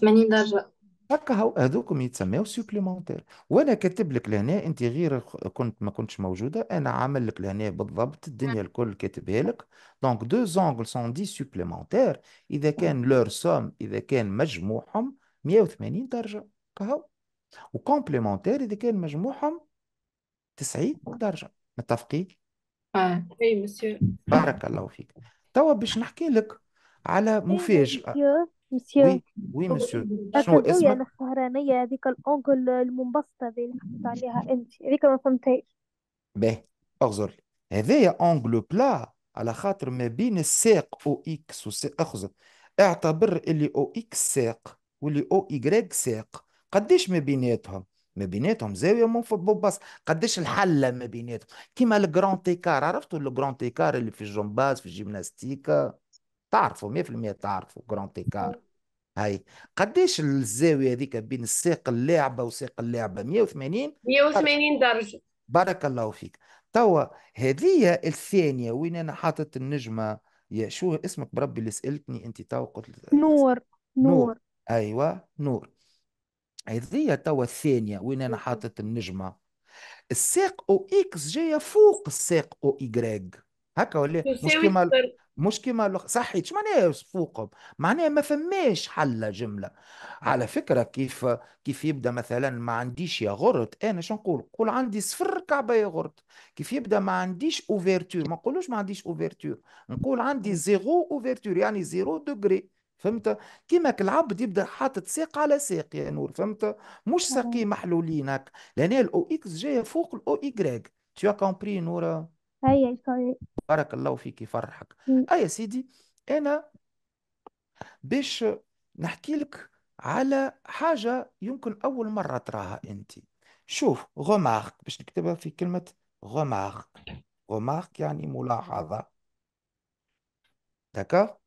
80 درجة هكا هو هذوكم يتسموا سوبليمونتير وانا كاتب لك لهنا انت غير كنت ما كنتش موجوده انا عامل لك لهنا بالضبط الدنيا نعم. الكل كاتبها لك دونك دو زونغل سون دي سوبليمونتير اذا نعم. كان لور سوم اذا كان مجموعهم 180 درجه كهو وكومبليمونتير اذا كان مجموعهم 90 درجه متفقين؟ اه اي مسيو بارك الله فيك توا باش نحكي لك على مفاجاه مسيو وي مسيو شنو اسمك؟ أنا السهرانية هذيك الأونكل المنبسطة اللي حكيت عليها أنت هذيك ما فهمتهاش باهي أغزر هذايا أونجل بلا على خاطر ما بين الساق أو إكس وساق أخزر اعتبر اللي أو إكس ساق واللي أو ايغريك ساق قديش ما بيناتهم؟ ما بيناتهم زاويه منفض بس قديش الحله ما بيناتهم كيما الجران تيكار عرفتوا الجران تيكار اللي في الجمباز في الجيمناستيكا تعرفوا 100% تعرفوا جران تيكار هاي قديش الزاويه هذيك بين الساق اللاعبه وساق اللاعبه 180 180 درجه بارك الله فيك توا هذه الثانيه وين انا حاطط النجمه يا شو اسمك بربي اللي سالتني انت توا قلت نور نور ايوه نور هذه توا الثانيه وين انا حاطط النجمه الساق او اكس جايه فوق الساق او ايغريك هكا ولا مش إيه؟ تساوي كيما الفرق مش كيما صحيت شو معناها فوقهم معناها ما فماش حل جمله على فكره كيف كيف يبدا مثلا ما عنديش ياغورت انا شو نقول نقول عندي صفر كعبه ياغورت كيف يبدا ما عنديش اوفرتور ما نقولوش ما عنديش اوفرتور نقول عندي زيرو اوفرتور يعني زيرو دوغري فهمت كيما العبد يبدا حاطط ساق على ساق يا نور فهمت مش ساقي محلولين هكا لان الاو اكس جايه فوق الاو ايغريك تو كومبري نورا هيا صحيح بارك الله فيك يفرحك اه يا سيدي انا باش نحكي لك على حاجة يمكن أول مرة تراها أنت شوف غومارك باش نكتبها في كلمة غومارك غومارك يعني ملاحظة داكا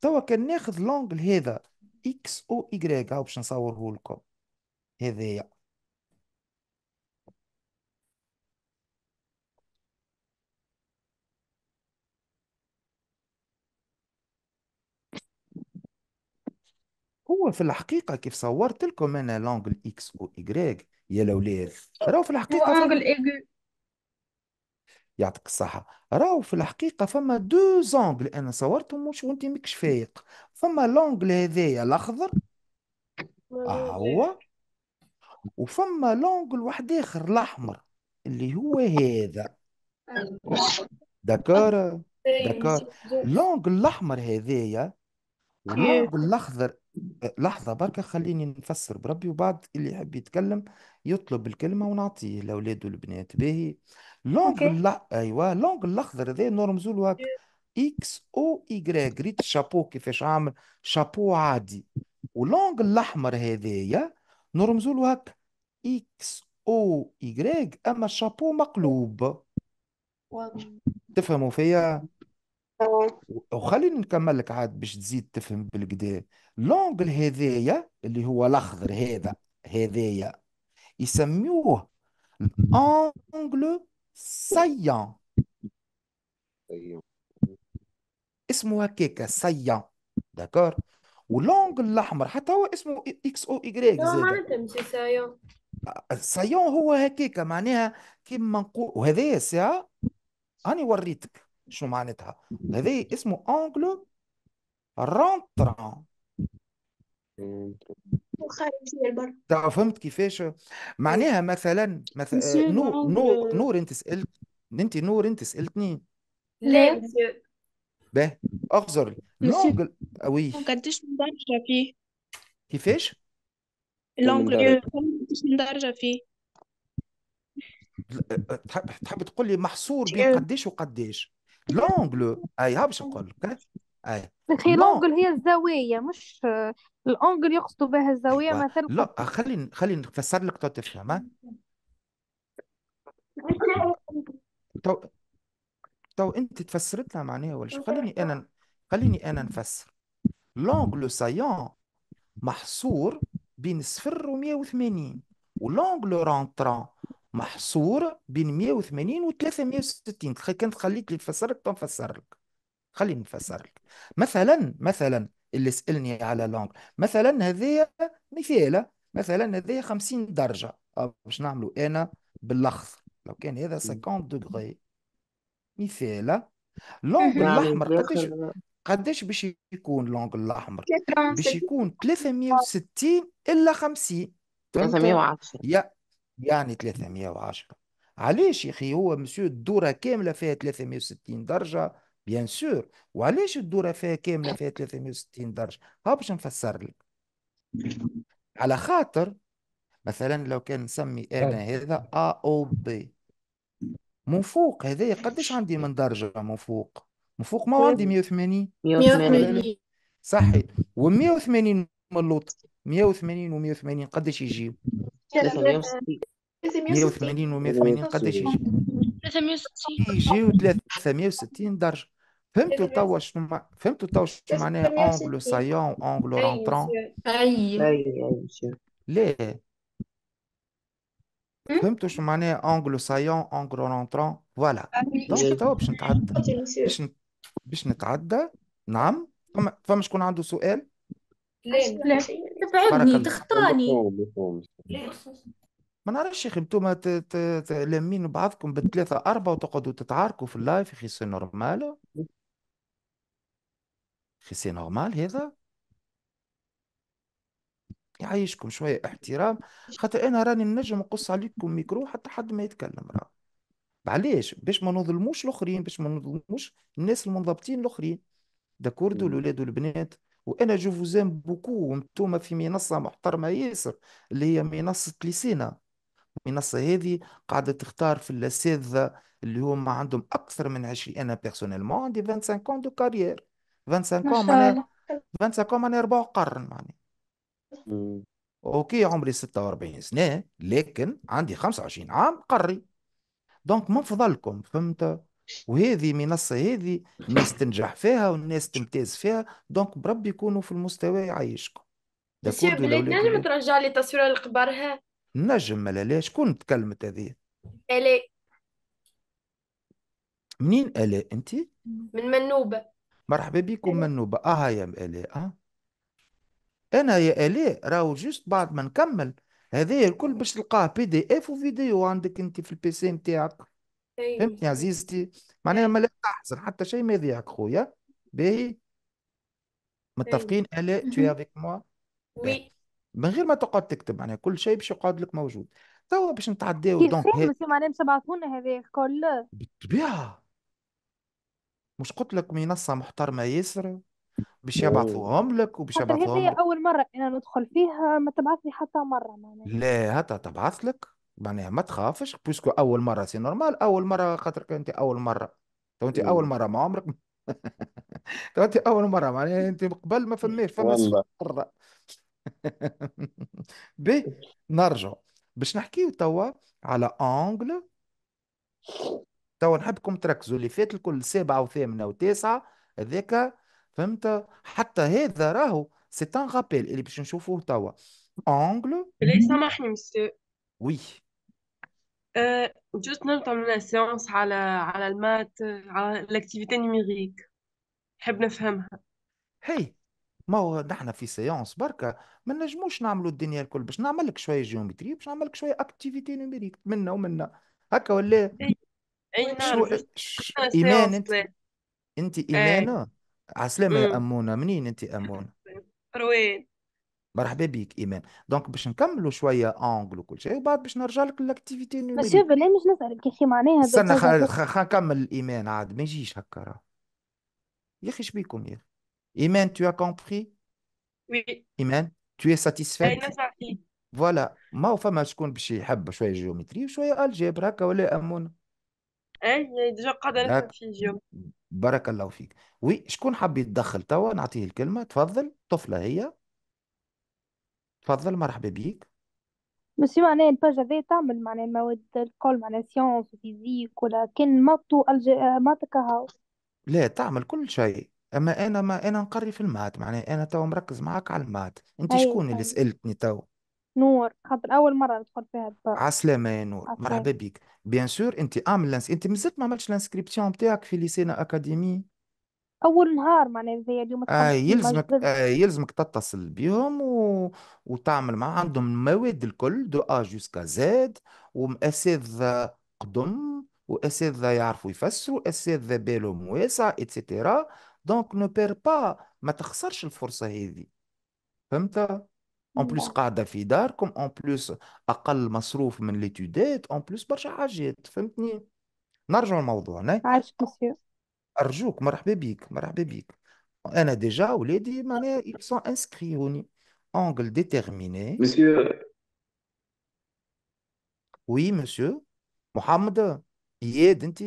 توا كان ناخذ لونجل هذا اكس او y باش نصوره لكم هذايا هو في الحقيقه كيف صورت لكم انا لونجل اكس و ايغريك يا الاولاد راهو في الحقيقه فما انجل يعطيك الصحة راهو في الحقيقة فما دو زونجل أنا صورتهم مش وأنت ماكش فايق فما لونجل هذايا الأخضر آه هو وفما لونجل واحد آخر الأحمر اللي هو هذا آه. داكور آه. داكور لونجل الأحمر هذايا والله باللحظة لحظة برك خليني نفسر بربي وبعد اللي يحب يتكلم يطلب الكلمة ونعطيه لأولاد والبنات باهي لونغ اوكي لا أيوا لونغ الأخضر هذا نرمزولو هكا إكس أو إيكغيك ريت شابو كيفاش عامل شابو عادي ولونج الأحمر هذايا نرمزولو هكا إكس أو إيكغيك أما شابو مقلوب واضح تفهموا فيا وخلينا وخليني نكمل لك عاد باش تزيد تفهم بالكدا لونغ هذايا اللي هو الاخضر هذا هذايا يسميوه الانجل سيان اسمه هكاك سيان داكور واللونغ الاحمر حتى هو اسمه اكس او ايغريك اه معناتها سايون سيان هو هكاك معناها كيما نقول وهذايا ساعه هاني وريتك شنو معناتها هذا اسمه انجلو رونتران فهمت كيفاش معناها مثلا مثلا نور آه، نور نور انت سالت انت نور انت سالتني لا مسيو باه اخزر لونجل وي قداش من درجة فيه كيفاش لونجل قديش من درجة فيه آه، تحب تحب تقول لي محصور بين قداش وقداش لونغل اي ها باش نقول لك اي اخي لونغل هي الزاويه مش الانجل يقصدوا بها الزاويه مثلا لا خليني خليني نفسر لك تو تفهم تو تو انت تفسرت لها معناها ولا شو خليني انا خليني انا نفسر لونغل سايون محصور بين صفر و 180 ولونغل رونتران محصور بين 180 و 360 كنت خليت لي نفسر لك نفسر لك خليني نفسر لك مثلا مثلا اللي سألني على لونغ مثلا هذه مثاله مثلا هذه 50 درجة باش نعملوا أنا باللخص لو كان هذا 50 دوغري مثاله لونغ نعم. الأحمر قداش قداش باش يكون لونغ الأحمر باش يكون 360 إلا 50 310 يا يعني 310 علاش يا اخي هو مسيو الدوره كامله فيها 360 درجه بيان سور وعلاش الدوره فيها كامله فيها 360 درجه ها باش نفسر لك على خاطر مثلا لو كان نسمي انا طيب. هذا ا او بي من فوق هذايا قداش عندي من درجه من فوق من فوق ما عندي 180 180 صحيت و 180 من اللوط 180 و 180 قداش يجيو 360 180 و180 قداش يجي 360 يجيو 360 درجه فهمتوا توا شنو فهمتوا hmm? توا شنو معناها اونغل سايون اونغل رونترون اي اي ليه فهمتوا شنو معناها اونغل سايون اونغل رونترون فوالا دونك توا باش نتعدى باش باش نتعدى نعم فما شكون عنده سؤال؟ لا لا تبعدني تخطاني ما نعرفش يا اخي انتوما لامين بعضكم بالثلاثة أربعة وتقعدوا تتعاركوا في اللايف يا اخي سي نورمال اخي سي نورمال هذا يعيشكم شوية احترام خاطر أنا راني نجم نقص عليكم ميكرو حتى حد ما يتكلم راه علاش باش ما نظلموش الآخرين باش ما نظلموش الناس المنضبطين الآخرين داكوردو الاولاد والبنات وانا جو فوزام بوكو وانتوما في منصه محترمه ياسر اللي هي منصه ليسينا المنصه هذه قاعده تختار في الاساتذه اللي هما عندهم اكثر من 20 انا بيرسونيلمون عندي 25 كون دو كارير 25 ما كون شاء معناها الله 25 كون معناها ربع قرن معناها اوكي عمري 46 سنه لكن عندي 25 عام قري دونك من فضلكم فهمت وهذه منصة هذه الناس تنجح فيها والناس تمتاز فيها دونك بربي يكونوا في المستوى يعيشكم يا بلاد نجم ترجع لي تصويره لقبرها نجم ملا لا شكون تكلمت هذه الاء منين الاء انت من منوبة مرحبا بكم منوبة اها يا الاء اه انا يا الاء راهو جوست بعد ما نكمل هذايا الكل باش تلقاه بي دي اف وفيديو عندك انت في البي سي نتاعك أيوة. فهمتني يا عزيزتي معناها أيوة. ما لا تحزن حتى شيء ما يضيعك خويا باهي متفقين الا تو افيك موا وي من غير ما تقعد تكتب معناها كل شيء باش يقعد لك موجود توا باش نتعداو دونك فاهم هذا بس معناه باش هذا الكل بالطبيعة مش قلت لك منصة محترمة ياسر باش يبعثوهم لك وباش يبعثوهم هذه اول مره انا ندخل فيها ما تبعثني حتى مره معناها لا هاتا تبعث لك معناها ما تخافش بوسكو اول مره سي نورمال اول مره خاطرك انت اول مره تو انت اول مره ما عمرك تو انت اول مره معناها انت قبل ما فماش فما والله مره بي نرجع باش نحكيو توا على انجل توا نحبكم تركزوا اللي فات الكل سبعة وثامنة وتاسعة هذاك فهمت حتى هذا راهو سي ان رابيل اللي باش نشوفوه توا انجل سامحني مسيو وي آه، جوست نرجع لنا سيونس على على المات على الاكتيفيتي نيميريك نحب نفهمها هي ما هو نحن في سيونس بركة ما نجموش نعملوا الدنيا الكل باش نعمل لك شوية جيومتري باش نعمل لك شوية اكتيفيتي نيميريك منا ومنا هكا ولا اي أي شو ش- نعم، ايمان انت انت اي ايمانة السلامه يا امونة منين انت امونة روين مرحبا بك ايمان دونك باش نكملوا شويه انجل وكل شيء وبعد باش نرجع لك لاكتيفيتي بس شوف نورمال مش نسألك يا معناها استنى خا نكمل الايمان عاد ما يجيش هكا راه يا اخي شبيكم يا اخي ايمان تو ا كومبري وي ايمان تو اي satisfaite فوالا ما هو فما شكون باش يحب شويه جيومتري وشويه الجبر هكا ولا امون اي ديجا قاعده نفهم في فيك بارك الله فيك وي شكون حب يتدخل توا نعطيه الكلمه تفضل طفله هي تفضل مرحبا بيك مسيو معناها الباج هذا تعمل معناها المواد الكل معناها سيونس وفيزيك ولا كان ماتو ألج... مات كهو لا تعمل كل شيء اما انا ما انا نقري في المات معناها انا تو مركز معاك على المات انت أي شكون اللي سألتني تو نور خاطر أول مرة ندخل فيها الباج عسلامة يا نور مرحبا بيك بيان سور انت اعمل لانس انت مازلت ما عملتش لانسكريبسيون نتاعك في ليسينا اكاديمي اول نهار معناها زي اليوم آه، الخميس ما يلزمك آه، يلزمك تتصل بيهم و... وتعمل معهم عندهم المواد الكل دو ا جوسكا زاد وأساتذة قدم وأساتذة يعرفوا يفسروا أساتذة بالهم واسع اتسيتيرا دونك نو بير با ما تخسرش الفرصة هذه فهمت اون نعم. بلوس قاعدة في داركم اون بلوس أقل مصروف من ليتودات اون بلوس برشا حاجات فهمتني نرجع الموضوع عاش مسيو ارجوك مرحبا بيك مرحبا بيك انا ديجا ولادي معناها ils انسكريوني inscrits هوني مسيو وي مسيو محمد اياد انت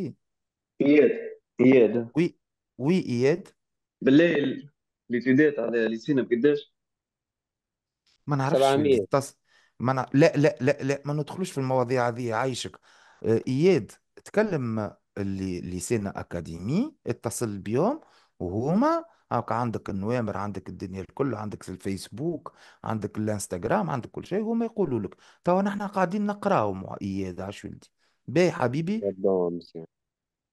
إياد إياد وي وي اياد بالله اللي الإتيودات على لسينا بقداش؟ ما نعرفش تص... ما ن... لا لا لا لا ما ندخلوش في المواضيع هذه عايشك اياد آه، تكلم اللي اللي سينا أكاديمي اتصل بيهم وهما هاك عندك النوامر عندك الدنيا الكل عندك الفيسبوك عندك الانستغرام عندك كل شيء هما يقولوا لك توا نحن قاعدين نقراو مع اياد عاش ولدي باهي حبيبي pardon,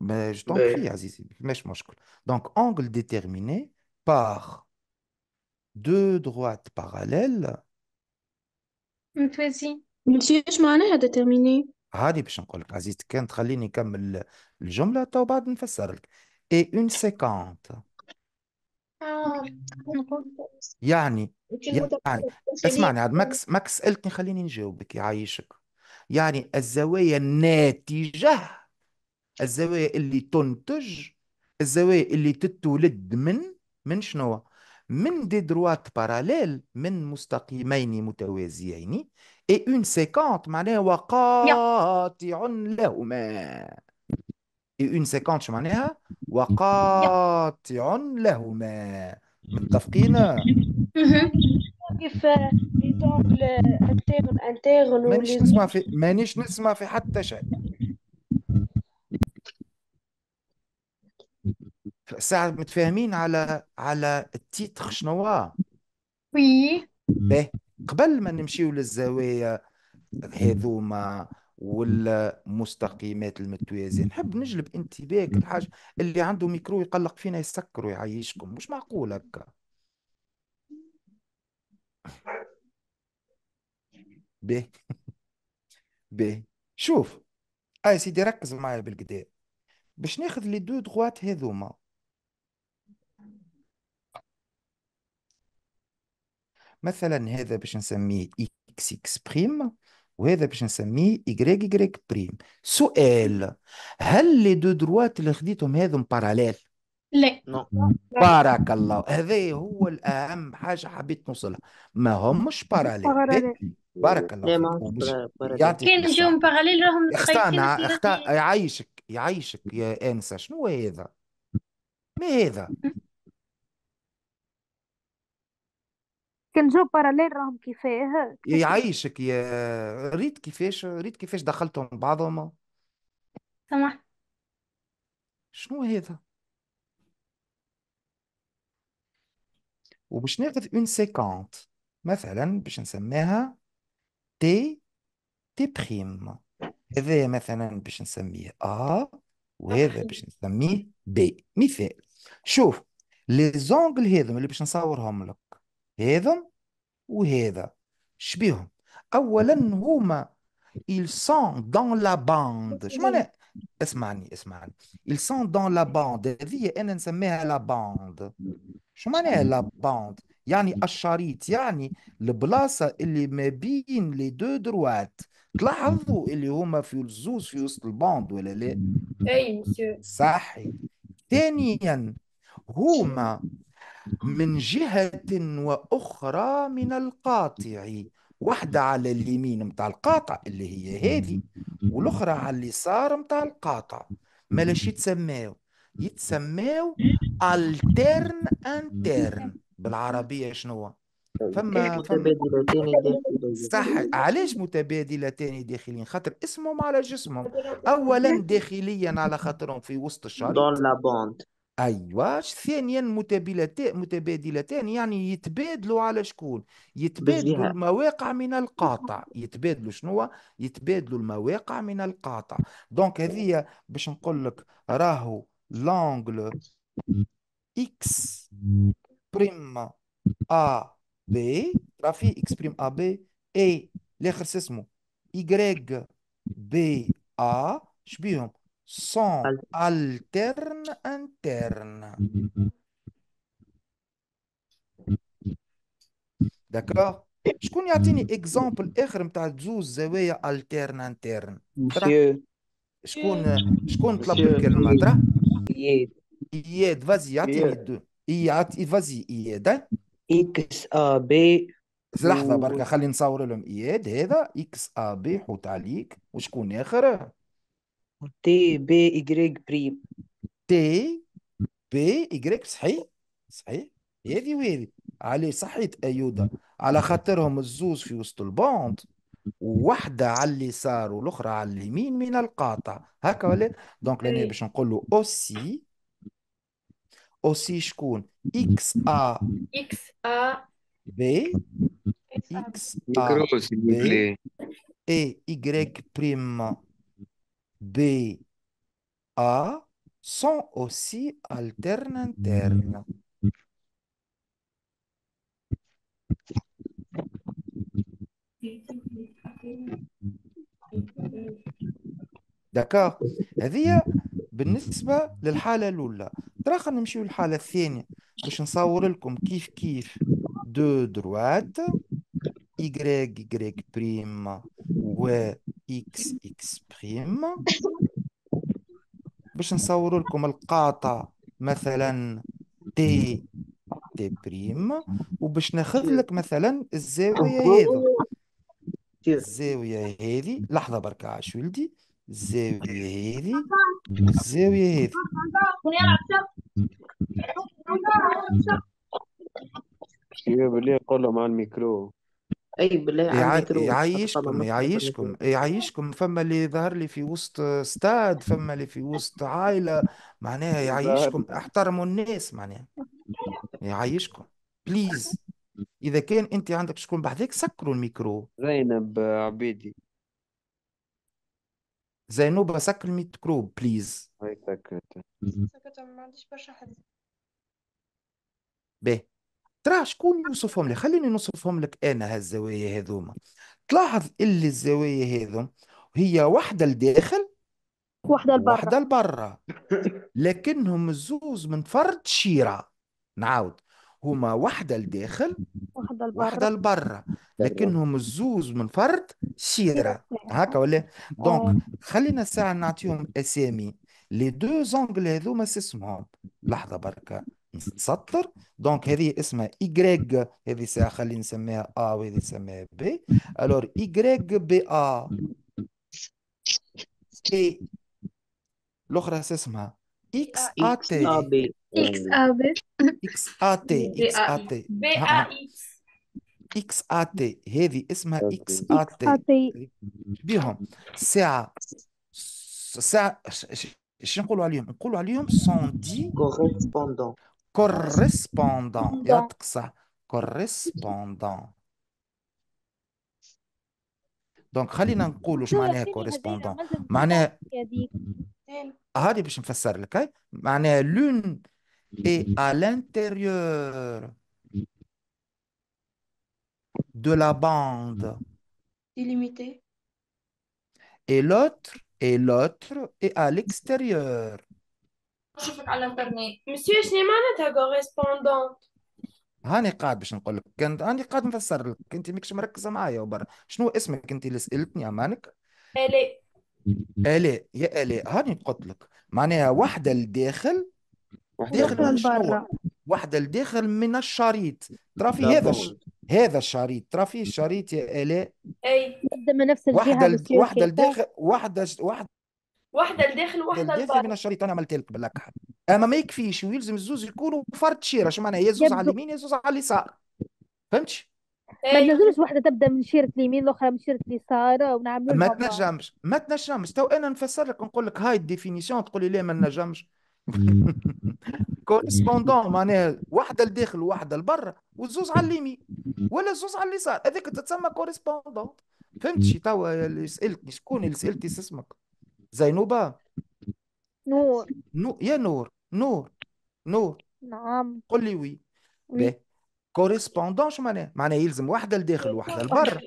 monsieur. في عزيزي باهي مش مشكل. دونك انجل ديتيرميني بار دو دروات باراليل متوازي اش معناها ديتيرميني هذه باش نقول لك عزيزتي كان تخليني نكمل الجمله تو بعد نفسر لك اي اون سيكونت آه، يعني يعني اسمعني عاد ماكس ماكس سالتني خليني نجاوبك يعيشك يعني الزوايا الناتجه الزوايا اللي تنتج الزوايا اللي تتولد من من شنو من دي دروات باراليل من مستقيمين متوازيين اي اون سيكونت معناها وقاطع لهما اي اون سيكونت شو معناها وقاطع لهما متفقين كيف لي دونك انترن انترن مانيش نسمع في مانيش نسمع في حتى شيء ساعة متفاهمين على على التيتر هو وي باهي قبل ما نمشيو للزوايا هذوما والمستقيمات المتوازية نحب نجلب انتباهك الحاج اللي عنده ميكرو يقلق فينا يسكر ويعيشكم مش معقول هكا باهي باهي شوف اي آه، سيدي ركز معايا بالقدا باش ناخذ لي دو دغوات هذوما مثلا هذا باش نسميه اكس اكس بريم وهذا باش نسميه يجريك يجريك بريم سؤال هل لي دو دروات اللي خديتهم هذم باراليل لا نو بارك الله هذا هو الاهم حاجه حبيت نوصلها ما همش باراليل بارك الله يعطيك كان يجيهم باراليل راهم اختانا اختا يعيشك يعيشك يا انسه شنو هذا ما هذا جو باراليل راهم كيفاه يعيشك يا ريت كيفاش ريت كيفاش دخلتهم بعضهم سمح شنو هذا وباش ناخذ اون سيكونت مثلا باش نسميها تي تي بريم هذا مثلا باش نسميه ا وهذا باش نسميه بي مثال شوف لي زونغل هذم اللي باش نصورهم لك هذم وهذا شبيهم اولا هما ils sont dans la bande شو معناها اسمعني اسمعني ils sont dans la bande هذه انا نسميها لا باند شو معناها لا باند يعني الشريط يعني البلاصه اللي ما بين لي دو دروات تلاحظوا اللي هما في الزوز في وسط الباند ولا لا اي مسيو صحي ثانيا هما من جهة وأخرى من القاطع واحدة على اليمين متاع القاطع اللي هي هذه والأخرى على اليسار متاع القاطع مالاش يتسماو يتسماو الترن انترن بالعربية شنو فما, إيه، فما صح علاش متبادلتان داخلين خاطر اسمهم على جسمهم اولا داخليا على خاطرهم في وسط الشريط دون لا بوند ايوا ثانيا متبادلتان يعني يتبادلوا على شكون يتبادلوا المواقع من القاطع يتبادلوا شنو يتبادلوا المواقع من القاطع دونك هذه باش نقول لك راهو لونجل اكس بريم ا بي راه في اكس بريم ا بي اي الاخر اسمه y بي ا شبيهم sont Al- alternes, internes. داكوغ شكون يعطيني اكزامبل اخر نتاع زوز زوايا التيرن انترن شكون شكون طلب الكلمه ترى اياد فازي يعطيني يد. يعطي فازي اياد اكس ا بي لحظه بركه خلي نصور لهم اياد هذا اكس ا بي حوت عليك وشكون اخر تي بي إجريك بريم تي بي إجريك صحيح صحيح هذه وهذه علي صحيت أيودا على خاطرهم الزوز في وسط البوند وواحدة على اليسار والأخرى على اليمين من القاطع هكا ولا دونك لأن باش نقول له أوسي أوسي شكون إكس أ إكس أ بي إكس أ بي إي إيغريك بريم B, A sont aussi internes. دكار هذه بالنسبة للحالة الأولى ترى خلينا نمشيو للحالة الثانية باش نصور لكم كيف كيف دو دروات y y بريم و x x التفخيم باش نصور لكم القاطع مثلا تي تي بريم وباش ناخذ لك مثلا الزاويه هذه الزاويه هذه لحظه برك عاش ولدي الزاويه هذه الزاويه هذه يا بلي قول مع الميكرو اي بالله يع- عندك روح يعيشكم يعيشكم يعيشكم يعيشكم فما اللي ظهر لي في وسط استاد فما اللي في وسط عائلة معناها يعيشكم احترموا الناس معناها يعيشكم بليز إذا كان أنت عندك شكون بعدك سكروا الميكرو زينب عبيدي زينوب سكر الميكرو بليز هاي سكرت ما عنديش برشا حد باهي ترى شكون يوصفهم لي خليني نوصفهم لك انا هالزوايا هذوما تلاحظ اللي الزوايا هذوما هي واحده لداخل واحدة لبرا واحده لبرا لكنهم الزوز من فرد شيره نعاود هما واحده لداخل واحدة واحده لبرا لبرا لكنهم الزوز من فرد شيره هكا ولا دونك خلينا ساعه نعطيهم اسامي لي دو زونغل هذوما سي اسمهم لحظه بركه مسطر دونك هذه اسمها Y هذه ساعه خلي نسميها أ وهذه نسميها B الور Y B أ T الاخرى اسمها X A T X A B X A T X A T B A X اكس ا تي هذه اسمها اكس ا تي بيهم ساعة ساعة شنو نقولوا عليهم نقولوا عليهم سون دي كوريسبوندون Correspondant. que ça, Correspondant. دونك خلينا نقولوا واش معناها correspondant معناها هذه باش نفسر لك معناها لون اي à l'intérieur de la bande délimitée et l'autre et l'autre est à l'extérieur نشوفك على الانترنت مسيو شنو معناتها كوريسبوندونت هاني قاعد باش نقول لك كان هاني قاعد نفسر لك انت ماكش مركزه معايا وبر شنو اسمك انت اللي سالتني امانك الاء الاء يا الاء هاني قلت لك معناها واحده لداخل واحده لبرا واحده لداخل من الشريط ترى في هذا هذا الشريط ترى في الشريط يا الاء اي نفس الجهه واحده واحده لداخل واحده واحده واحده لداخل وواحده لبرا من الشريط انا عملت لك بالك اما ما يكفيش ويلزم الزوز يكونوا فرد شيره اش معناها يا زوز على اليمين يا زوز على اليسار فهمتش إيه. ما تنجمش واحدة تبدا من شيرة اليمين الأخرى من شيرة اليسار ونعملوا ما تنجمش ما تنجمش تو أنا نفسر لك نقول لك هاي الديفينيسيون تقول لي لا ما نجمش كورسبوندون معناها واحدة لداخل وواحدة لبرا والزوز على اليمين ولا الزوز على اليسار هذيك تتسمى كورسبوندون فهمتش توا اللي سألتني شكون اللي سألتني اسمك زينوبة نور نو يا نور نور نور نعم قل لي وي وي باهي معناها؟ معناها يلزم واحدة لداخل وواحدة لبرا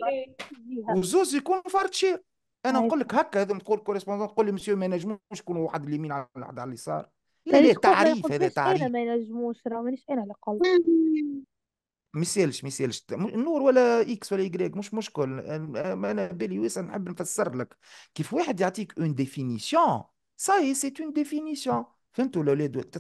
وزوز يكون فرد شير أنا أيوة. نقول لك هكا هذا تقول كوريسبوندون تقول لي مسيو ما ينجموش يكونوا واحد اليمين على واحد على اليسار لا لا تعريف هذا تعريف أنا ما ينجموش راه مانيش أنا اللي قلت ما يسالش ما يسالش une définition. اكس ولا ça مش مشكل انا بالي ويس نحب نفسر لك كيف واحد يعطيك اون ديفينيسيون ساي سي اون ديفينيسيون فهمتوا الاولاد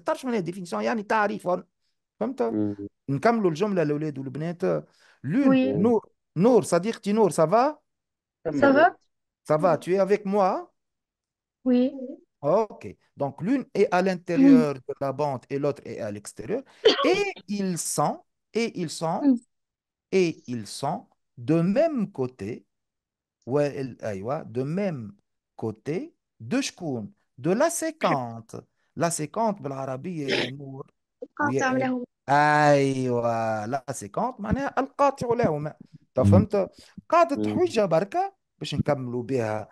Ça tu es avec moi oui Ok. Donc l'une est à l'intérieur de la bande et l'autre est à l'extérieur. Et ils sont et ils sont, mm. et ils sont de même côté, de même côté de de la séquente la séquente بالعربية يا لا سيكونت معناها القاطع لهما فهمت قعدت حجه بركه باش نكملوا بها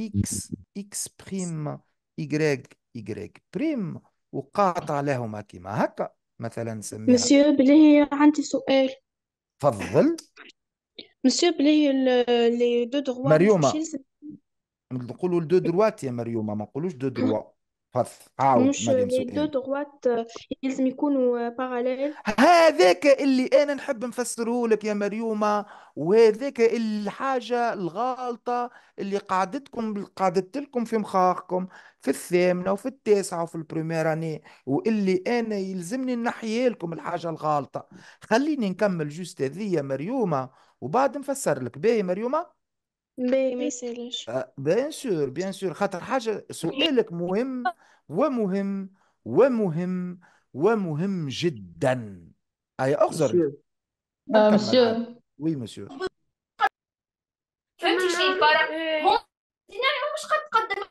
اكس اكس بريم y y بريم وقاطع لهما كيما هكا مثلا نسميها مسيو بلي عندي سؤال تفضل مسيو بلي لي دو دروا مريومه نقولوا دو دروات يا مريومه ما نقولوش دو دروات بث عاود مش مليم لي دو سؤال دغوات آه، يلزم يكونوا باراليل آه، هذاك اللي انا نحب نفسره لك يا مريومه وهذاك الحاجه الغالطه اللي قعدتكم قعدت لكم في مخاخكم في الثامنه وفي التاسعه وفي البريمير اني واللي انا يلزمني نحيي لكم الحاجه الغالطه خليني نكمل جوست هذه يا مريومه وبعد نفسر لك باهي مريومه باهي ما يسالش آه، بيان سور بيان سور خاطر حاجة سؤالك مهم ومهم ومهم ومهم جدا أي أخزر مسيو آه مسيو وي مسيو فهمتي شنو إيه. الفرق هو مش قد تقدم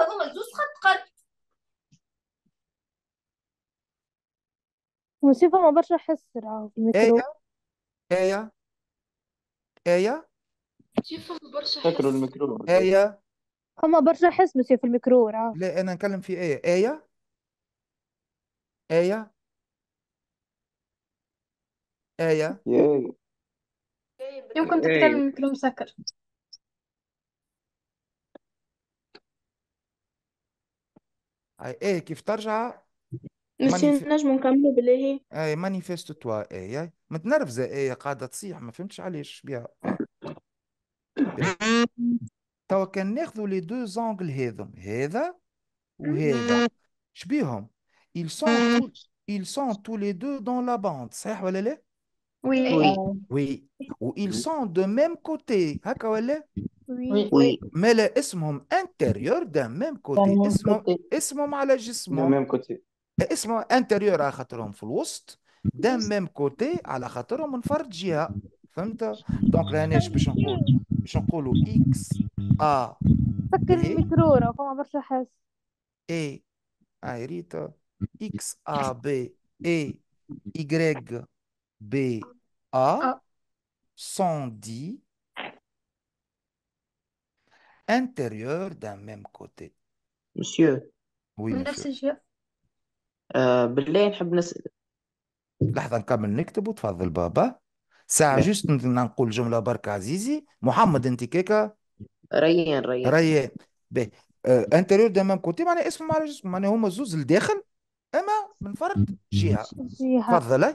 هذوما زوز قد تقدم مسيو فما برشا حس راه آية آية آية شوف برشا حس الميكرو آية فما برشا حس مسيو في الميكرو راه لا أنا نتكلم في آية آية آية آية يمكن تتكلم كلام مسكر أي آية كيف ترجع مش نجم نكمل نكملوا بالله أي مانيفيستو توا آية متنرفزة آية قاعدة تصيح ما فهمتش علاش بيها توا كان ناخذوا لي دو زونغل هذم هذا وهذا شبيهم ils sont tous, ils sont tous les deux dans la bande صحيح ولا لا oui oui و ils sont de même côté هكا ولا oui مالا اسمهم انتيريور d'un ميم كوتي اسمهم اسمهم على جسمهم ميم كوتي اسمه انتيريور على خاطرهم في الوسط دام ميم كوتي على خاطرهم من فرد جهه فهمت دونك هنا باش نقول باش نقولوا اكس إيه؟ ا سكر الميكرو راه فما برشا حاس اي اي ريتا اكس ا بي اي بي ا آه. سون دي intérieurs d'un ميم كوتي مسيو وي نفس الشيء بالله نحب نسأل لحظة نكمل نكتب وتفضل بابا ساعه جوست نقول جمله برك عزيزي محمد انت كيكا ريان ريان ريان باهي انتيريور دو ميم كوتي معناها اسم معناها جسم معناها هما زوز لداخل اما من فرد جهه جهه تفضل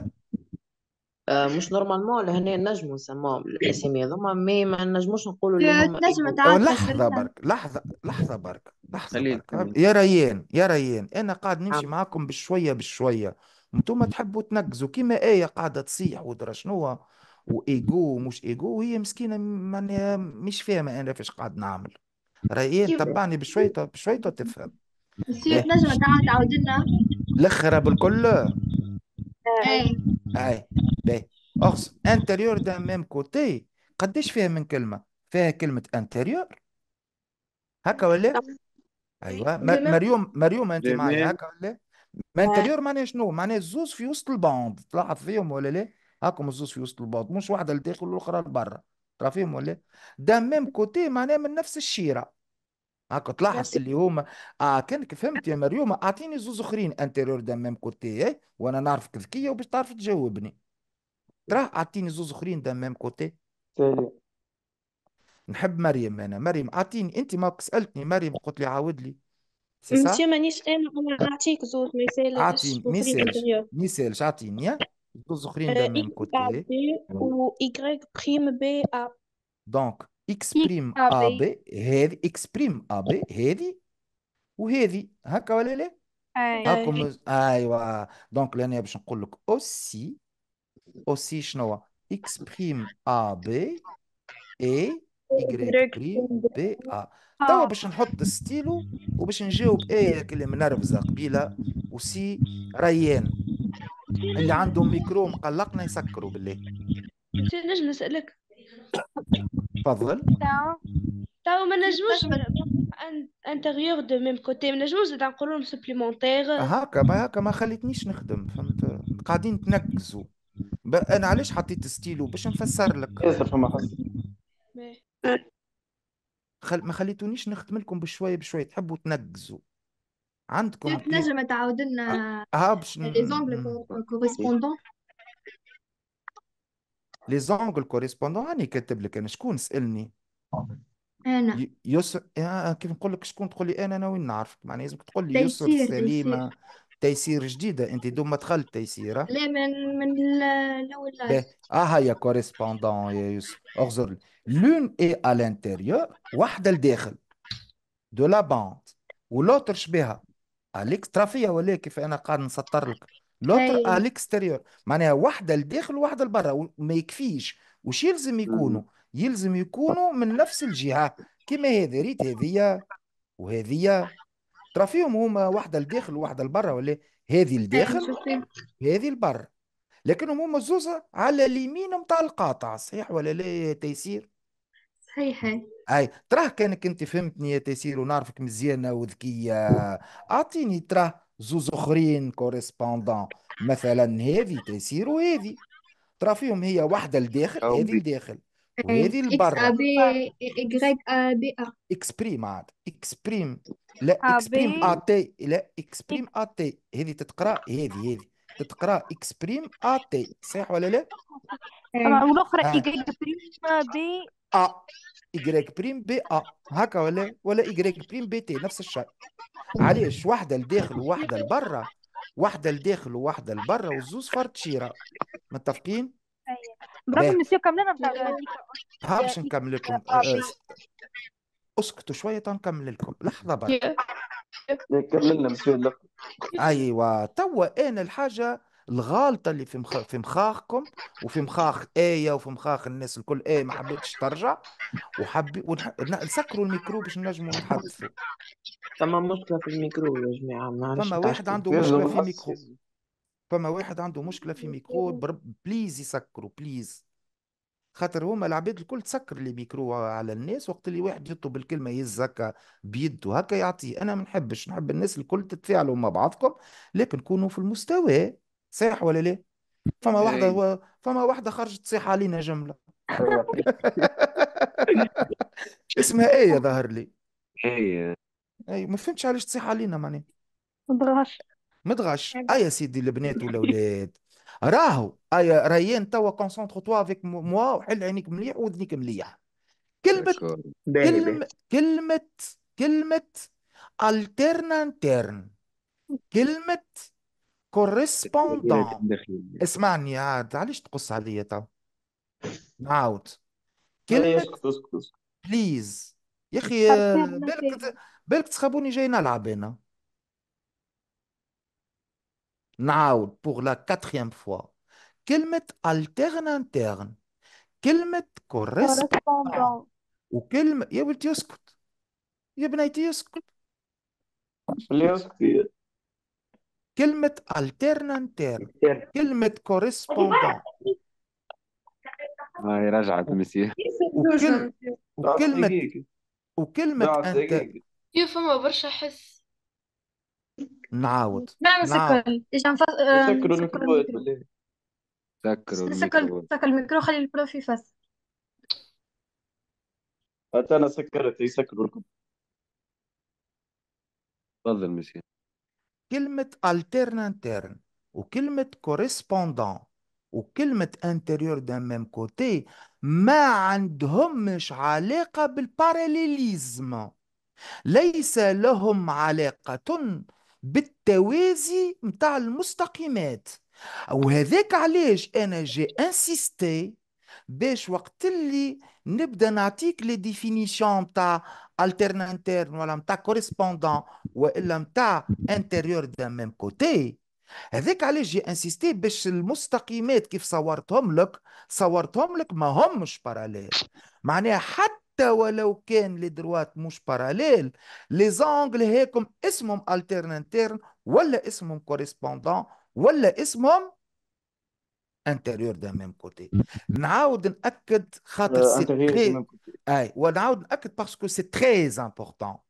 أه، مش نورمالمون لهنا نجمو نسموهم الاسامي هذوما مي ما نجموش نقولوا لهم تنجم تعرف أه، لحظه برك لحظه لحظه برك لحظه برك يا ريان يا ريان انا قاعد نعم. نمشي معاكم بشويه بشويه انتم تحبوا تنقزوا كيما ايه قاعده تصيح ودرا شنو وايجو ومش ايجو وهي مسكينه ماني مش فاهمه انا فاش قاعد نعمل راهي تبعني بشويه بشويه تفهم سي إيه. تنجم تعاود تعاود لنا الاخره بالكل إيه. إيه. اي اي باهي اخص انتيريور دا ميم كوتي قداش فيها من كلمه فيها كلمه انتيريور هكا ولا ايوه مريوم مريوم انت معايا هكا ولا ما انتيريور معناها شنو معناها الزوز في وسط البوند تلاحظ فيهم ولا لا هاكم الزوز في وسط البوط مش واحده لداخل والاخرى لبرا ترى فيهم ولا ده ميم كوتي معناه من نفس الشيره هاكا تلاحظ اللي هما اه كانك فهمت يا مريوم اعطيني زوز اخرين انتيريور دا ميم كوتي إيه؟ وانا نعرفك ذكيه وباش تعرف تجاوبني تراه اعطيني زوز اخرين دا ميم كوتي نحب مريم انا مريم اعطيني انت ما سالتني مريم قلت لي عاود لي سي سا مانيش انا انا نعطيك زوز ما يسالش اعطيني ما يسالش ما يسالش اعطيني يا زوز اخرين ده من كوتي و y بريم بي ا دونك اكس بريم ا بي هذه اكس بريم ا بي هذه وهذه هكا ولا لا هاكم ايوا دونك لهنا باش نقول لك اوسي اوسي شنو اكس بريم ا بي اي يجريك بريم بي ا توا باش نحط الستيلو وباش نجاوب ايه اللي منرفزه قبيله وسي ريان اللي عندهم ميكرو مقلقنا يسكروا بالله نجم نسألك تفضل تاو ما نجموش انتيريور دو ميم كوتي ما نجموش زاد نقولوا لهم سوبليمونتيغ هاكا ما هاكا ما خليتنيش نخدم فهمت قاعدين تنكزوا انا علاش حطيت ستيلو باش نفسر لك ياسر فما ما خليتونيش نخدم لكم بشويه بشويه تحبوا تنكزوا عندكم تنجم تعاود لنا هابش لي زونغل كوريسبوندون لي زونغل كوريسبوندون راني كاتب لك انا شكون سالني انا يسر كيف نقول لك شكون تقول لي انا انا وين نعرفك معناها لازمك تقول لي يسر سليمه تيسير جديده انت دوم ما دخلت تيسير لا من من الاول اه هيا كوريسبوندون يا يوسف اغزر لي لون اي ا لانتيريور واحده لداخل دو لا باند ولوتر شبيها اليك ترافيه ولا كيف انا قاعد نسطر لك لوتر أيوة. تريور معناها واحده لداخل وواحده لبرا ما يكفيش وش يلزم يكونوا يلزم يكونوا من نفس الجهه كما هذا ريت هذيا وهذيا ترى فيهم هما واحده لداخل وواحده لبرا ولا هذه لداخل أيوة، هذه لبرا لكنهم هما زوزة على اليمين نتاع القاطع صحيح ولا لا تيسير صحيح اي تراه كانك انت فهمتني يا تيسير ونعرفك مزيانه وذكيه اعطيني تراه زوز اخرين كوريسبوندون مثلا هذه تيسير وهذه ترى فيهم هي واحده لداخل هذه لداخل وهذه لبرا اكس ابي اكسبريم عاد اكسبريم لا اكسبريم تي لا اكسبريم تي هذه تتقرا هذه هذه تتقرا اكسبريم تي صحيح ولا لا؟ والاخرى ايكغيك بريم بي A Y بريم بي أ هكا ولا ولا Y بريم بي تي نفس الشيء علاش واحدة لداخل وواحدة لبرا واحدة لداخل وواحدة لبرا والزوز فرد شيرة متفقين؟ برافو مسيو كملنا ها باش نكمل لكم أه، اسكتوا شويه تنكمل لكم لحظه برك كملنا مسيو ايوا توا انا الحاجه الغالطه اللي في مخ... في مخاخكم وفي مخاخ ايه وفي مخاخ الناس الكل ايه ما حبيتش ترجع وحبي ونح... نسكروا الميكرو باش نجموا نحذفوا فما مشكله في الميكرو يا جماعه ما فما واحد عنده مشكله في ميكرو فما واحد عنده مشكله في ميكرو بر... بليز يسكروا بليز خاطر هما العباد الكل تسكر لي ميكرو على الناس وقت اللي واحد يطلب الكلمه يهز هكا بيده هكا يعطيه انا ما نحبش نحب الناس الكل تتفاعلوا مع بعضكم لكن كونوا في المستوى صح ولا لا فما إيه. واحدة و... فما واحدة خرجت تصيح علينا جملة أيوة. اسمها ايه ظهر لي ايه اي ما فهمتش علاش تصيح علينا معناها متغش متغش أيوة. اي سيدي البنات والاولاد راهو اي ريان توا كونسونتر توا افيك موا وحل عينيك مليح واذنيك مليح كلمة كلمة كلمة كلمة الترن انترن كلمة كورسبوندون اسمعني عاد علاش تقص عليا تو نعاود كلمة بليز إيه، يا اخي بالك آه، بالك تخابوني جاي نلعب انا نعاود بوغ لا كاتريام فوا كلمة التيرن انترن كلمة كورسبوندون وكلمة يا ولدي اسكت يا بنيتي اسكت اللي اسكت كلمة alternanter كلمة correspondant هاي آه، رجعت ميسي وكل... وكلمة وكلمة انت كيف برشا حس نعاود نعم سكر سكر الميكرو خلي البروف يفسر حتى انا سكرت يسكروا لكم تفضل مسيح كلمة alternantern وكلمة correspondant وكلمة intérieur de même côté ما عندهمش علاقة بالباراليليزم ليس لهم علاقة بالتوازي متاع المستقيمات وهذاك علاش أنا جي انسيستي باش وقت اللي نبدا نعطيك لي ديفينيسيون تاع الترن انترن ولا تاع كوريسبوندون والا تاع انتيريور دا ميم كوتي هذاك علاش جي انسيستي باش المستقيمات كيف صورتهم لك صورتهم لك ما همش باراليل معناها حتى ولو كان لي دروات مش باراليل لي زونغل هاكم اسمهم الترن انترن ولا اسمهم كوريسبوندون ولا اسمهم Intérieur d'un même côté. Mm. Euh, parce que خاطر سي important. ناكد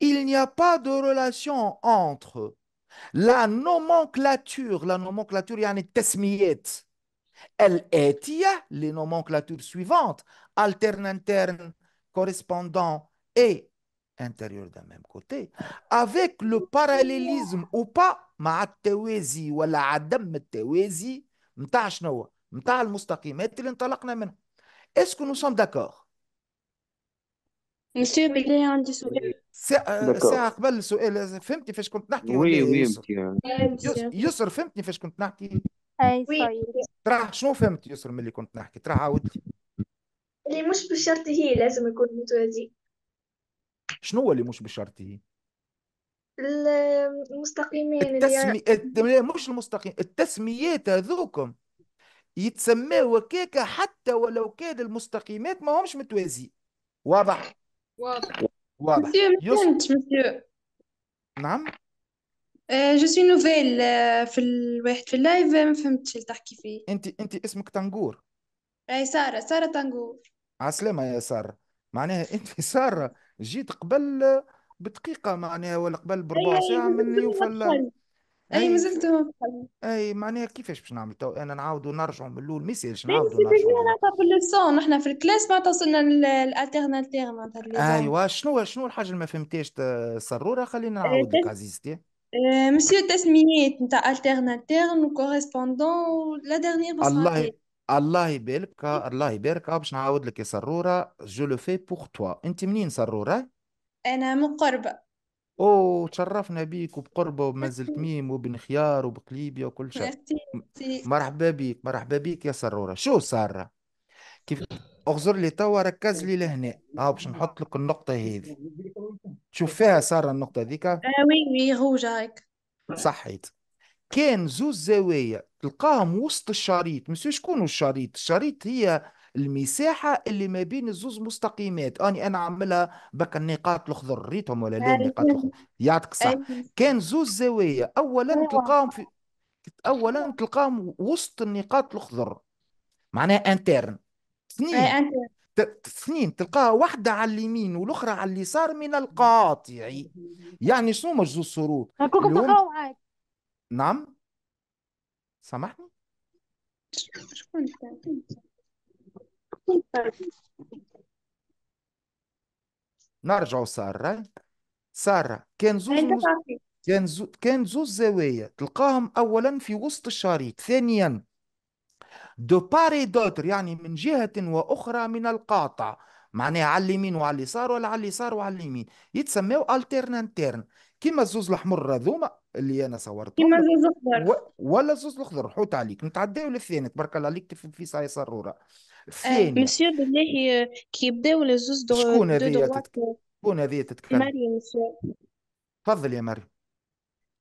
il n'y a pas de relation entre la nomenclature la nomenclature يعني y a les nomenclatures suivantes alterne interne correspondant et intérieur d'un même côté avec le parallélisme ou pas مع ou ولا عدم التوازي نتاع شنو نتاع المستقيمات اللي انطلقنا منها اسكو نو سوم داكور مسيو بلي عندي سؤال ساعة قبل السؤال فهمتي فاش كنت نحكي وي وي يسر. فهمتني فاش كنت نحكي اي ترى شنو فهمت يسر من اللي كنت نحكي ترى عاود اللي مش بشرط هي لازم يكون متوازي شنو اللي مش بشرط هي المستقيمين التسمي... اللي... مش المستقيم التسميات هذوكم يتسموا كيكا حتى ولو كان المستقيمات ما همش متوازي واضح واضح واضح فهمت نعم جو سوي نوفيل في الواحد في اللايف ما فهمتش اللي تحكي فيه انت انت اسمك تنقور اي ساره ساره تنقور عسلامه يا ساره معناها انت ساره جيت قبل بدقيقة معناها ولا قبل بربع اي ساعة يعني من مازلت يوصل اي أي مازلت أي معناها كيفاش باش نعمل تو أنا نعاودوا نرجعوا من الأول ما يسالش اي نعاودو في من معناتها في الليسون نحن في الكلاس معناتها وصلنا للالتيرن التيرن معناتها الليسون أيوا شنو شنو الحاجة اللي ما فهمتهاش ت- سرورة خلينا نعاودك عزيزتي مسيو التسميات نتاع التيرن وكوريسبوندون لا ديرنيير ما الله الله يبارك الله يبارك باش نعاود لك يا سرورة جو لو في بوغ توا أنت منين سرورة؟ أنا من قربة أوه تشرفنا بيك وبقربة وبمنزل تميم وبن خيار وبقليبيا وكل شيء ميرسي ميرسي. مرحبا بيك مرحبا بيك يا سرورة شو سارة كيف اغزر لي توا ركز لي لهنا ها باش نحط لك النقطة هذه شوف فيها سارة النقطة هذيك آه وي وي هو جايك صحيت كان زوز زوايا تلقاهم وسط الشريط مسيو شكون الشريط الشريط هي المساحه اللي ما بين الزوز مستقيمات اني انا عملها بك النقاط الخضر ريتهم ولا لا أيوة. النقاط الخضر يعطيك الصحه أيوة. كان زوز زوايا اولا أيوة. تلقاهم في اولا تلقاهم وسط النقاط الخضر معناها انترن اثنين اثنين تلقاها واحدة على اليمين والأخرى على اليسار من القاطع يعني. يعني شنو مجزو الشروط؟ هم... نعم سامحني؟ نرجع سارة سارة كان زوز كان زوز كان زوز زوايا تلقاهم أولا في وسط الشريط ثانيا دو باري دوتر يعني من جهة وأخرى من القاطع معناها على اليمين وعلى اليسار ولا على اليسار وعلى اليمين يتسموا انترن كيما الزوز الاحمر هذوما اللي انا صورته كيما الزوز الاخضر ولا الزوز الاخضر حوت عليك نتعداو للثاني تبارك الله عليك تفهم في صاي صروره الثانية بيان بالله كي يبداو لي زوز دو شكون هذه شكون هذه تتكفى مريم تفضل يا مريم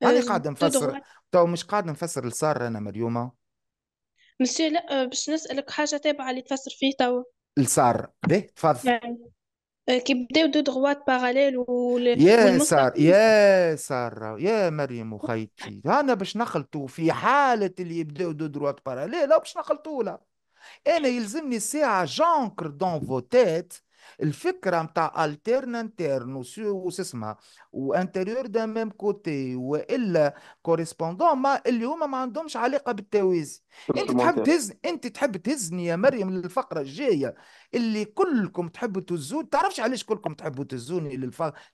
ماني آه، قاعد نفسر تو مش قاعد نفسر لسارة انا مريومه مسيو لا آه، باش نسالك حاجه تابعه اللي تفسر فيه تو لسارة صار باهي تفضل يعني. كي بداو دو دغوات باراليل وال... يا سار يا سارة يا مريم وخيتي انا باش نخلطوا في حالة اللي يبداو دو دروات باراليل باش نخلطوا لها انا يلزمني ساعه جانكر دون فو تيت الفكره نتاع التيرن انترن وش اسمها وانتيريور دا ميم كوتي والا كوريسبوندون ما اللي هما ما عندهمش علاقه بالتوازي انت تحب تهز انت تحب تهزني يا مريم للفقره الجايه اللي كلكم تحبوا تهزوني تعرفش علاش كلكم تحبوا تهزوني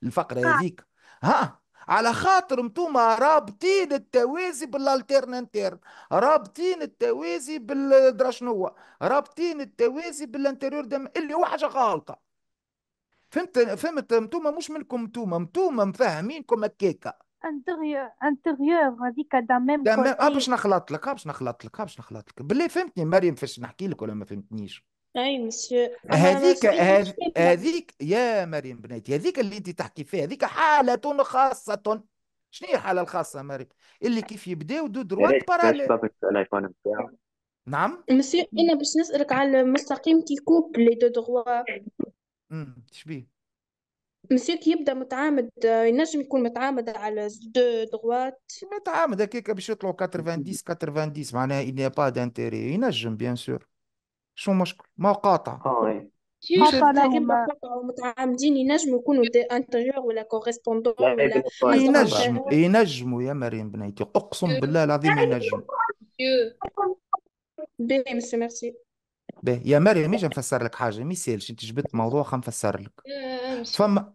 للفقره هذيك ها على خاطر نتوما رابطين التوازي بالالترنانتير رابطين التوازي بالدراشنوة شنو رابطين التوازي بالانتيريور دم اللي هو حاجه غالطه فهمت فهمت نتوما مش منكم نتوما نتوما مفهمينكم هكاكا انتيريور انتيريور هذيك دا ميم دا باش نخلط لك آه، باش نخلط لك آه، باش نخلط لك بالله فهمتني مريم فاش نحكي لك ولا ما فهمتنيش اي مسيو هذيك هذيك يا مريم بنيتي هذيك اللي انت تحكي فيها هذيك حاله خاصه شنو هي الحاله الخاصه مريم اللي كيف يبداو دو دروات باراليل نعم مسيو انا باش نسالك على المستقيم كي كوب لي دو دروا امم شبيه مسيو كي يبدا متعامد ينجم يكون متعامد على دو دروات متعامد هكاك باش يطلعوا 90 90 معناها اني با دانتيري ينجم بيان سور شو مشكل ما قاطع اه قاطع إيه. لكن متعمدين ينجموا يكونوا دي انتيريور ولا كوريسبوندون ولا ينجموا ينجموا يا مريم بنيتي اقسم بالله العظيم ينجموا باهي ميرسي يا مريم ايش نفسر لك حاجه ما يسالش انت جبت موضوع خنفسر لك فما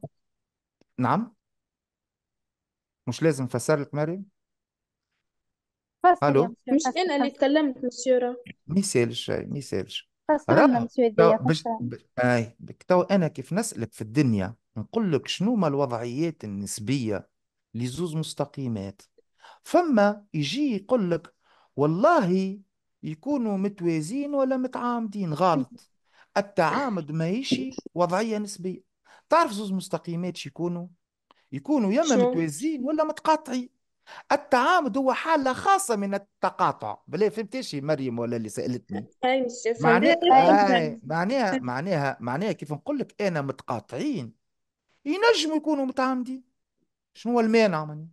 نعم مش لازم نفسر لك مريم الو مش انا اللي تكلمت مسيورة ما يسالش ما يسالش راه باش اي تو انا كيف نسالك في الدنيا نقول لك شنو ما الوضعيات النسبيه لزوز مستقيمات فما يجي يقول لك والله يكونوا متوازين ولا متعامدين غلط التعامد يشي وضعيه نسبيه تعرف زوز مستقيمات شو يكونوا يكونوا يا اما متوازين ولا متقاطعين التعامد هو حالة خاصة من التقاطع بلا فهمتيش مريم ولا اللي سألتني أيوة، معناها أيوة. معناها معناها معناها كيف نقول لك أنا متقاطعين ينجموا يكونوا متعامدين شنو هو المانع مني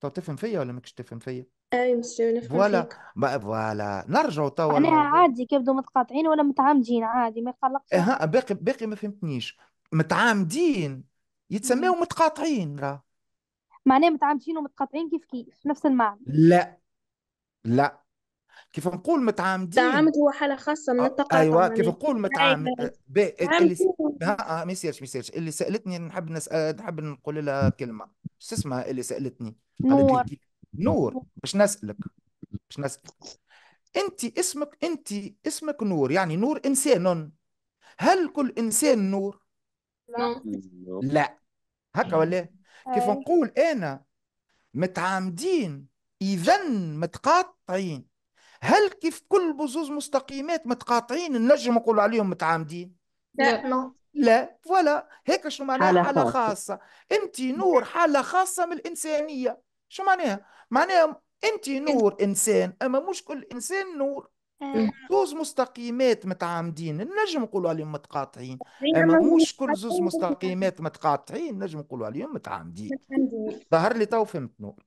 تو تفهم فيا ولا ماكش تفهم فيا اي أيوة، مسيو نفهم فوالا فيك فوالا نرجعوا توا معناها عادي كيبدو متقاطعين ولا متعامدين عادي ما يقلقش اها باقي باقي ما فهمتنيش متعامدين يتسميو متقاطعين راه معناه متعامدين ومتقاطعين كيف كيف نفس المعنى لا لا كيف نقول متعامدين تعامد هو حالة خاصة من آه، التقاطع ايوه كيف نقول متعامد اللي ها آه، ما يصيرش ما يصيرش اللي سالتني نحب نسال نحب نقول لها كلمه شو اسمها اللي سالتني قالت لي نور نور باش نسالك باش نسالك انت اسمك انت اسمك نور يعني نور انسان هل كل انسان نور؟ لا لا هكا ولا كيف نقول انا متعامدين اذا متقاطعين هل كيف كل بزوز مستقيمات متقاطعين نجم نقول عليهم متعامدين لا لا ولا هيك شو معناها حالة, حالة خاصة انت نور حالة خاصة من الانسانية شو معناها معناها انت نور انسان اما مش كل انسان نور آه. زوز مستقيمات متعامدين نجم نقولوا عليهم متقاطعين اما مش كل زوز مستقيمات متقاطعين نجم نقولوا عليهم متعامدين ظهر لي تو فهمت نور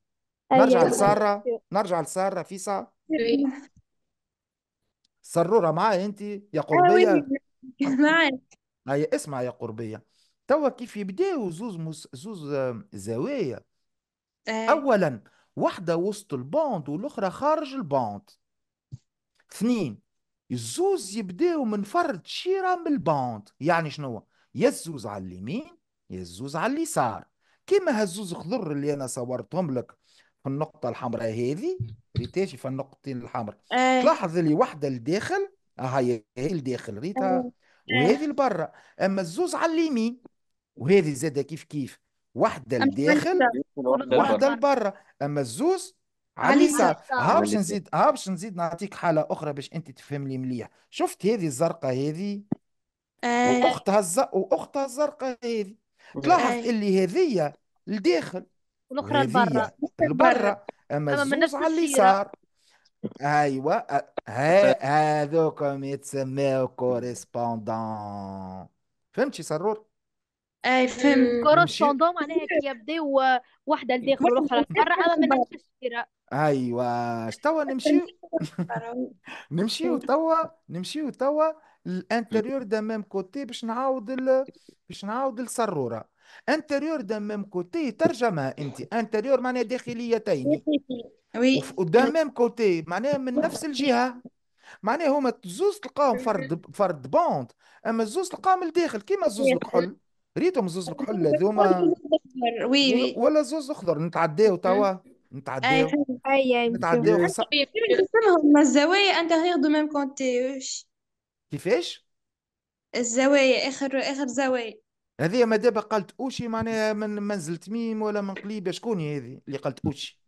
أيوة. نرجع لسارة أيوة. نرجع لسارة فيسا أيوة. سرورة معايا انت يا قربية معاك اي اسمع يا قربية توا كيف يبداو زوز مس... زوز زوايا آه. اولا واحدة وسط البوند والاخرى خارج البوند اثنين الزوز يبداو من فرد شيرة من البوند يعني شنو يا الزوز على اليمين يا الزوز على اليسار كيما هالزوز خضر اللي انا صورتهم لك في النقطة الحمراء هذه ريتاشي في النقطتين الحمراء أيه. تلاحظ اللي واحدة لداخل هاي لداخل ريتا أيه. وهذه لبرا اما الزوز على اليمين وهذه زادة كيف كيف واحدة لداخل واحدة لبرا اما الزوز علي صار هابش نزيد هابش نزيد نعطيك حالة أخرى باش أنت تفهم لي مليح شفت هذه الزرقاء هذه آه. وأختها الزرقاء وأختها الزرقاء هذه تلاحظ آه. اللي هذيا لداخل والأخرى لبرا لبرا أما الزوز على اليسار أيوة أه. هذوكم يتسموا كوريسبوندون فهمت شي سرور؟ اي فهمت كوريسبوندون معناها كي يبداو واحدة لداخل والأخرى لبرا أما من نفس الشيرة ايوا توا نمشيو نمشيو توا نمشيو توا الانتيريور دا ميم كوتي باش نعاود ال... باش نعاود السروره انتيريور دا ميم كوتي ترجمه انت انتيريور معناها داخليتين وي ودا ميم كوتي معناها من نفس الجهه معناها هما زوز تلقاهم فرد فرد بوند اما زوز تلقاهم الداخل كيما زوز الكحل ريتهم زوز الكحل هذوما وي ولا زوز اخضر نتعداو توا نتعداو اي أيوة، اي أيوة، أيوة. نتعداو صح نقسمهم الزوايا انت هياخدو ميم كونتي كيفاش الزوايا اخر اخر زوايا هذه ما دابا قالت اوشي معناها من منزل تميم ولا من قليب شكون هذه اللي قالت اوشي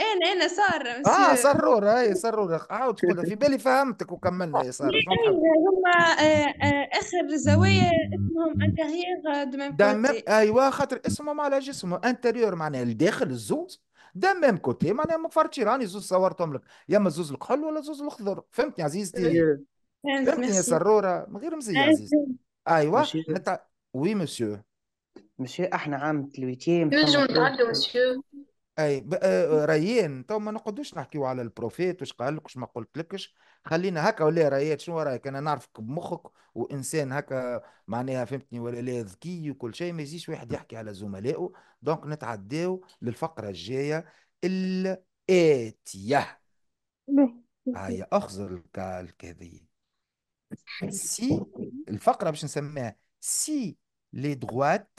انا انا صار اه سرور هاي سرور عاود تقول في بالي فهمتك وكملنا يا ساره هما آه، آه، اخر زوايا اسمهم انتيريور دو ميم ايوا خاطر اسمهم على جسمه انتيريور معناها الداخل الزوز ده ميم كوتي معناها فرتش راني زوز صورتهم لك يا اما زوز الكحل ولا زوز الاخضر فهمتني عزيزتي فهمتني يا أيوه. سروره من غير يا أيوه. عزيزتي ايوا نتع... وي مسيو مسيو احنا عام الويتيم نجم نتعدوا مسيو اي آه، آه، ريان تو ما نقعدوش نحكيو على البروفيت واش قال لك واش ما قلت لكش خلينا هكا ولا رايات شنو رايك انا نعرفك بمخك وانسان هكا معناها فهمتني ولا لا ذكي وكل شيء ما يجيش واحد يحكي على زملائه دونك نتعداو للفقره الجايه الاتيه هيا اخزر الكالك هذه سي الفقره باش نسميها سي لي دروات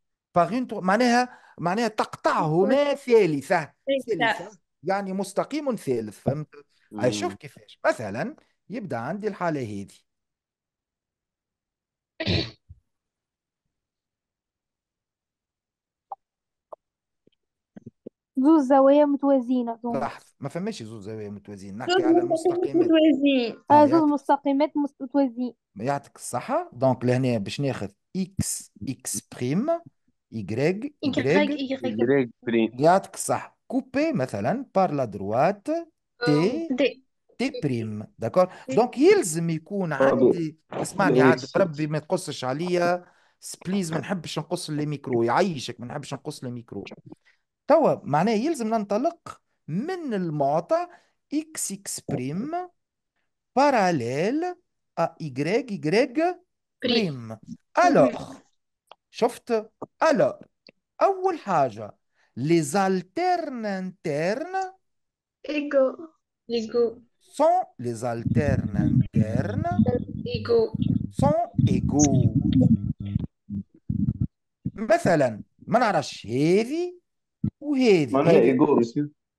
باغينت معناها معناها تقطعهما ثالثة إيه، ثالثة يعني مستقيم ثالث فهمت شوف كيفاش مثلا يبدا عندي الحالة هذه زوز زوايا متوازينة لاحظ ما فماش زوز زوايا متوازين نحكي على مستقيمات آه، أيوة. زوز مستقيمات متوازين يعطيك الصحة دونك لهنا باش ناخذ اكس اكس بريم Y, Y, Y. Y prime. يعطيك صح كوبي مثلا بار لا دروات تي دي تي بريم داكور دونك يلزم يكون oh, عندي اسمعني عاد بربي ما تقصش عليا بليز ما نحبش نقص لي ميكرو يعيشك ما نحبش نقص لي ميكرو توا معناه يلزم ننطلق من المعطى اكس اكس بريم باراليل ا يغريغ يغريغ بريم الوغ شفت قلق اول حاجه les alternanternes Ego. Ego. sont les alternanternes Ego. sont égaux مثلا ما نعرفش هذه وهذه معناها ايجو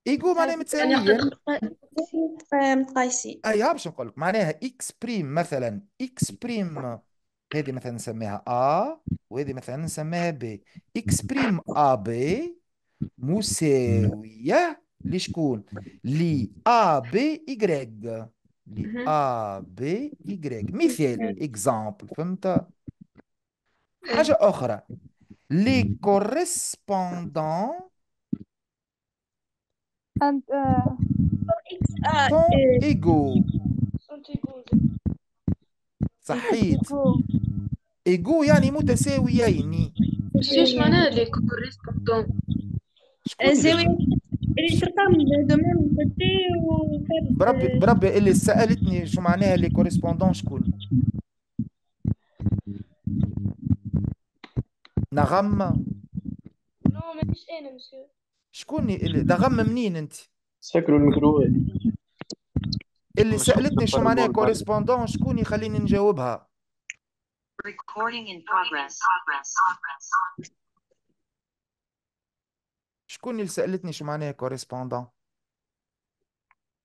ايجو معناها متساويين يعني متقايسين ايوا باش نقول لك معناها اكس بريم مثلا اكس بريم هذه مثلا نسميها A وهذه مثلا نسميها B إكسبريم AB مساوية لشكون؟ ل AB Y ل بي Y مثال إكزامبل فهمت؟ حاجة أخرى لي كوريسبوندون uh, sont euh, euh, égaux. Sont égaux. صحيت ايغو أيوة، أيوة. يعني متساويين شيش معناها إيه. لي كوريسبوندون إيه، بربي بربي اللي سالتني شو معناها لي كوريسبوندون شكون نغم نو مانيش انا مسيو شكون نغم منين انت سكروا الميكروويف اللي سالتني شو معناها كوريسبوندون شكون يخليني نجاوبها شكون اللي سالتني شو معناها كوريسبوندون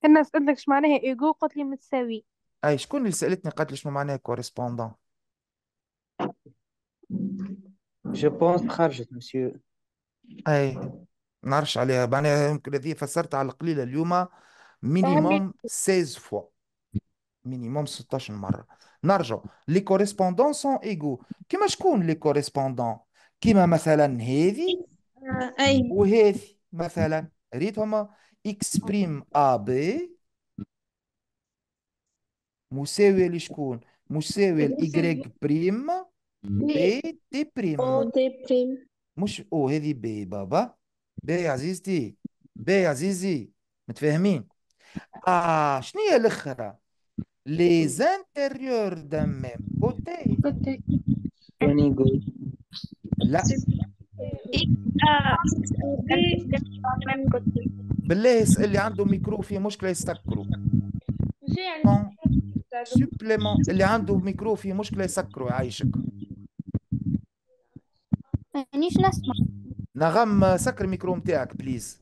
انا سالتك شو معناها ايجو قلت لي متساوي اي شكون اللي سالتني قالت لي شنو معناها كوريسبوندون جو بونس خرجت مسيو اي نعرفش عليها معناها يمكن هذه فسرت على القليله اليوم مينيموم 16 فوا مينيموم 16 مرة. نرجع. لي كوريسبوندون سون ايغو كما شكون لي كوريسبوندون كما مثلا هذه وهذه مثلا ريتهم اكس بريم ا بي مساوي لشكون؟ مساوي لإيكغيك بريم بي دي بريم او دي بريم مش او هذه بي بابا بي عزيزتي بي عزيزي متفاهمين اه شنو هي الاخرى لي زانتيريور دان ميم بوتي لا بالله يسأل اللي عنده ميكرو فيه مشكله يسكروا سوبليمون اللي عنده ميكرو فيه مشكله يسكروا يعيشك مانيش نسمع نغم سكر الميكرو نتاعك بليز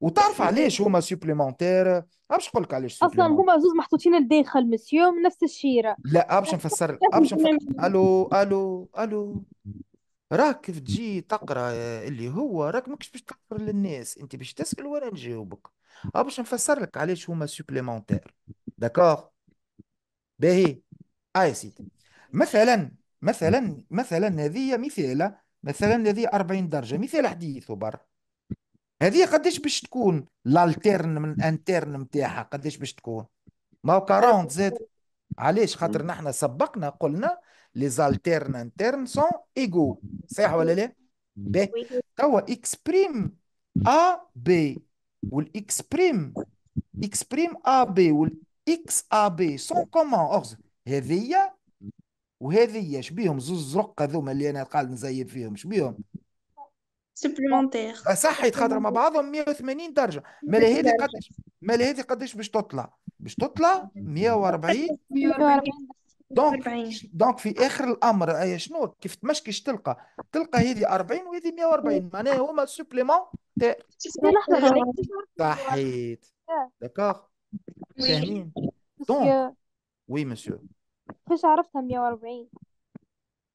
وتعرف علاش هما سوبليمونتير باش نقول لك علاش اصلا هما زوز محطوطين لداخل مسيو من نفس الشيره لا باش نفسر باش نفسر الو الو الو راك كيف تجي تقرا آه، اللي هو راك ماكش باش تقرا للناس انت باش تسال وانا نجاوبك باش نفسر لك علاش هما سوبليمونتير داكور باهي اي آه سيدي مثلا مثلا مثلا هذه مثال مثلا هذه 40 درجه مثال حديث وبر هذه قداش باش تكون الالتيرن من الانترن نتاعها قداش باش تكون ما هو 40 زاد علاش خاطر نحن سبقنا قلنا لي زالتيرن انترن سون ايغو صح ولا لا باهي توا اكسبريم ا بي والاكسبريم اكسبريم ا بي والاكس ا بي سون كومون اوغز هذيا وهذيا شبيهم زوز زرق هذوما اللي انا قاعد نزيد فيهم شبيهم سبليمونتير صح يتخاطروا مع بعضهم 180 درجه مال هذه قداش مال هذه قداش باش تطلع باش تطلع 140 140 دونك دونك في اخر الامر اي شنو كيف تمشكش تلقى تلقى هذه 40 وهذه 140 معناها هما سوبليمون صحيت داكوغ فاهمين دونك وي مسيو كيفاش عرفتها 140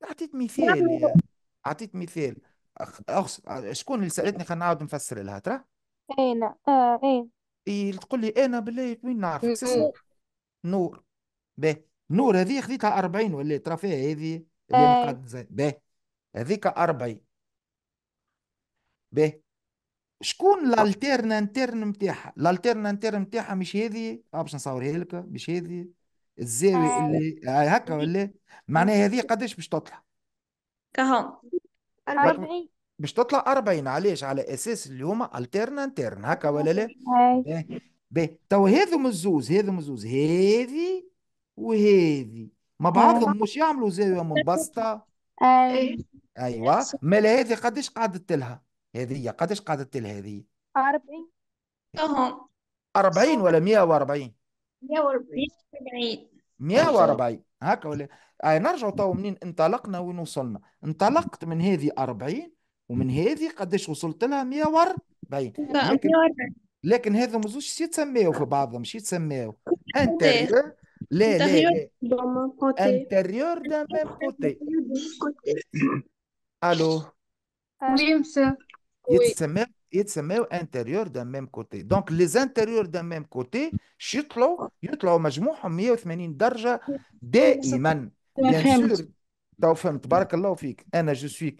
عطيت مثال اعطيت مثال أخص... شكون اللي سالتني خلينا نعاود نفسر لها ترى انا إيه، اه ايه إيه تقول لي انا بالله وين نعرفك سي نور ب نور هذه خذيتها 40 ولا ترى فيها هذه اللي أي. زين ب هذيك 40 ب شكون الالتيرن انترن نتاعها الالتيرن انترن نتاعها مش هذه اه باش نصورها لك مش هذه الزاويه آه. اللي آه، هكا ولا معناها هذه قداش باش تطلع كهون 40 مش تطلع 40 علاش على اساس اللي هما الترن ترن هكا ولا لا أيوة. ب تو هذم الزوز هذم الزوز هذي وهذي ما أيوة. بعضهم مش يعملوا زاويه منبسطه اي ايوه, أيوة. مالا هذه قداش قعدت لها هذه قداش قعدت لها هذه 40 اهم 40 ولا 140 140 140 هكا ولا اي آه، نرجع تو منين انطلقنا وين وصلنا انطلقت من هذه 40 ومن هذه قداش وصلت لها 140 لكن, لكن هذا مزوش شي تسميه في بعضهم شي يتسميو انت لا لا لا انتيريور دا ميم كوتي الو وي يتسمى يتسماو انتيريور دو ميم كوتي دونك لي زانتيريور دو ميم كوتي يطلعوا يطلعوا مجموعهم 180 درجه دائما تو فهمت بارك الله فيك انا جو سوي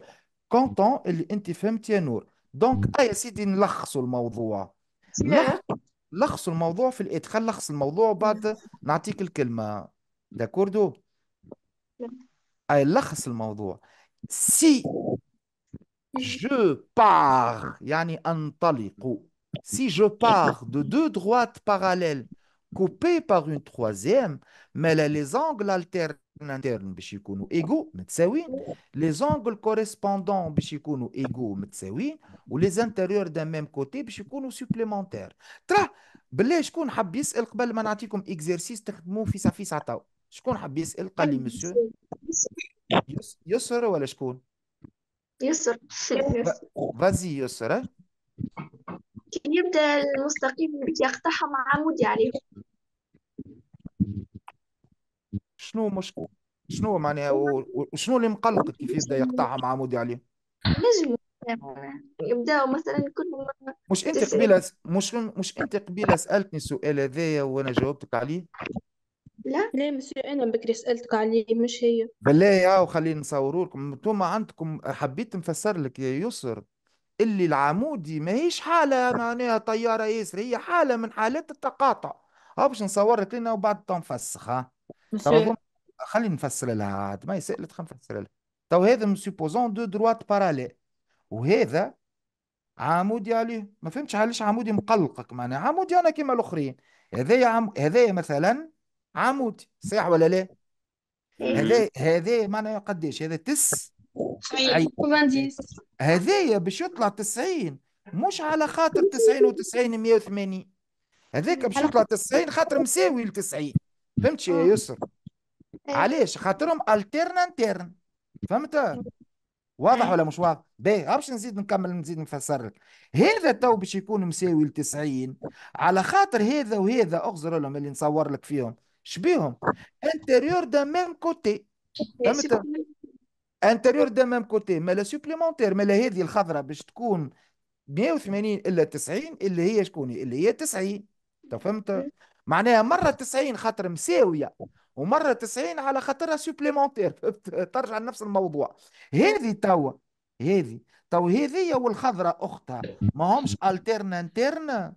كونتون اللي انت فهمت يا نور دونك آه يا سيدي نلخصوا الموضوع لخصوا الموضوع في الادخال لخص الموضوع بعد نعطيك الكلمه داكوردو اي لخص الموضوع سي je pars, yani Si je pars de deux droites parallèles coupées par une troisième, mais les angles alternatifs internes, égaux, les angles correspondants, sont égaux, ou les intérieurs d'un même côté, sont supplémentaires. Tra, blesh kun habis vous qbel un exercice tchmou fi safi sata. Shkun habis el qali, monsieur. Yosra ou alashkun? يسر فازي يسر كي يبدا المستقيم يقتحم عمود عليه شنو مشكل شنو معناها وشنو اللي مقلقك كيف يبدا يقتحم عمود عليه نجم يبدا مثلا كل مش انت قبيله مش مش انت قبيله سالتني السؤال هذايا وانا جاوبتك عليه لا ليه مسيو انا بكري سالتك عليه مش هي بالله يا وخلينا نصوروا لكم انتم عندكم حبيت نفسر لك يا يسر اللي العمودي ماهيش حاله معناها طياره ياسر هي حاله من حالات التقاطع ها باش نصور لك لنا وبعد تنفسخ ها مسيو خلينا نفسر لها عاد ما سالت خلينا نفسر لها تو هذا سوبوزون دو دروات باراليل وهذا عمودي عليه ما فهمتش علاش عمودي مقلقك معناها عمودي انا كيما الاخرين هذايا عم... هذايا مثلا عمودي صح ولا لا إيه. هذا هذا معناها قداش هذا تس طيب، هذايا باش يطلع 90 مش على خاطر 90 و90 180 هذاك باش يطلع 90 خاطر مساوي ل 90 فهمت يا يسر إيه. إيه. علاش خاطرهم الترن فهمت واضح ولا مش واضح؟ باهي باش نزيد نكمل نزيد نفسر لك هذا تو باش يكون مساوي ل 90 على خاطر هذا وهذا اغزر لهم اللي نصور لك فيهم شبيهم انتيريور دا ميم كوتي فهمت انتيريور دا ميم كوتي مالا سوبليمونتير مالا هذه الخضره باش تكون 180 الا 90 اللي هي شكون اللي هي 90 فهمت معناها مره 90 خاطر مساويه ومره 90 على خاطرها سوبليمونتير ترجع لنفس الموضوع هذه توا هذه تو هذه والخضره اختها ما همش الترن انترن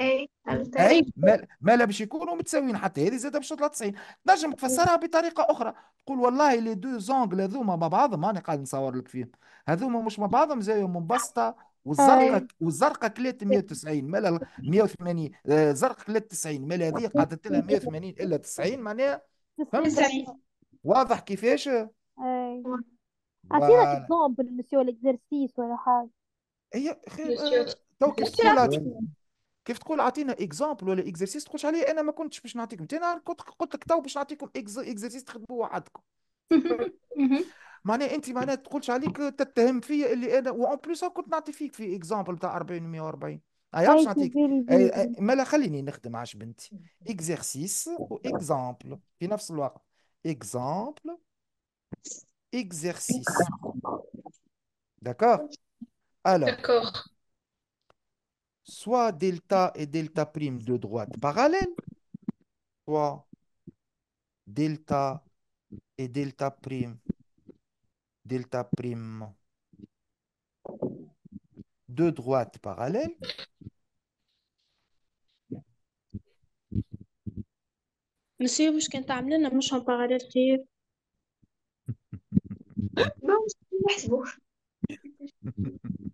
اي على اي ما ما باش يكونوا متساويين حتى هذه زاده باش تطلع 90 تنجم تفسرها بطريقه اخرى تقول والله لي دو زونغل هذوما مع بعضهم ماني قاعد نصور لك فيهم هذوما مش مع بعضهم زاويه منبسطه اي والزرقاء والزرقاء كلات 190 مالها 180 آه، كلات 90 مالها هذه قعدت لها 180 الا 90 معناها فهمت 90 واضح كيفاش اي اعطينا اكزومبل مسيو ليكزرسيس ولا حاجه هي خير آه، توك كيف تقول اعطينا اكزامبل ولا اكزرسيس تقولش عليه انا ما كنتش باش نعطيك انت انا كنت قلت لك تو باش نعطيكم اكزرسيس تخدموه وحدكم معناها انت معناها تقولش عليك تتهم فيا اللي انا وان بليس كنت نعطي فيك في اكزامبل تاع 40 140 اي باش نعطيك مالا خليني نخدم عاش بنتي اكزرسيس واكزامبل في نفس الوقت اكزامبل اكزرسيس داكور الو داكور soit delta et delta prime de droite parallèle, soit delta et delta prime, delta prime de droite parallèle. Monsieur, vous qu'un tamelin, non, je suis en train de est. Non, c'est parallèle.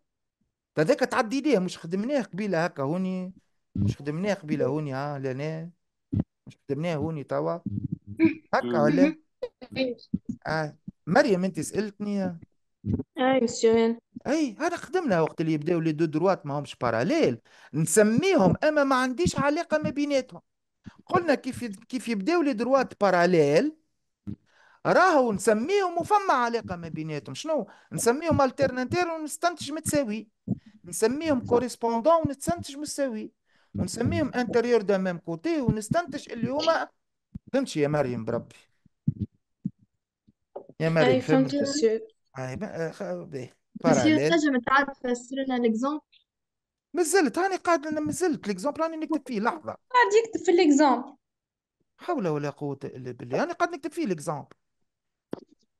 هذاك تعدي ليه مش خدمناه قبيله هكا هوني مش خدمناه قبيله هوني ها لنا مش خدمناه هوني توا هكا ولا آه. مريم انت سالتني اي أيوة، مسيو اي هذا خدمنا وقت اللي يبداو لي دو دروات ما همش باراليل نسميهم اما ما عنديش علاقه ما بيناتهم قلنا كيف كيف يبداو لي دروات باراليل راهو نسميهم وفما علاقه ما بيناتهم شنو نسميهم الترنتير ونستنتج متساوي نسميهم كوريسبوندون ونستنتج متساوي ونسميهم انتريور دو ميم كوتي ونستنتج اللي هما فهمتش يا مريم بربي يا مريم فهمت اي آه، باهي تنجم تعرف تفسر لنا ليكزومبل مازلت هاني قاعد انا مازلت ليكزومبل راني نكتب فيه لحظه قاعد يكتب في ليكزومبل حول ولا قوه الا بالله راني قاعد نكتب فيه ليكزومبل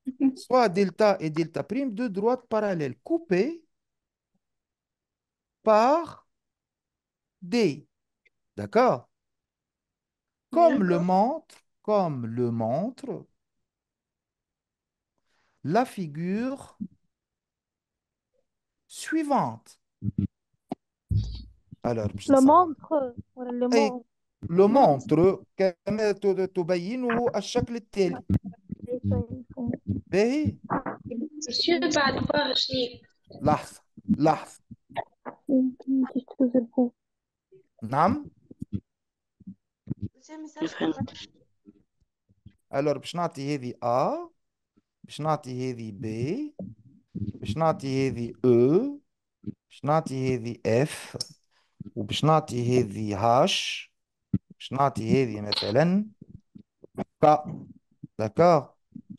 soit delta et delta prime, deux droites parallèles coupées par D. D'accord Comme le montre, comme le montre la figure suivante. Alors, le montre, le montre. le montre, à chaque باهي بعد لحظة لحظة نعم الور باش نعطي هذه ا باش نعطي هذه بي باش نعطي هذه او باش نعطي هذه اف وباش نعطي هذه هاش باش نعطي هذه مثلا ك داكور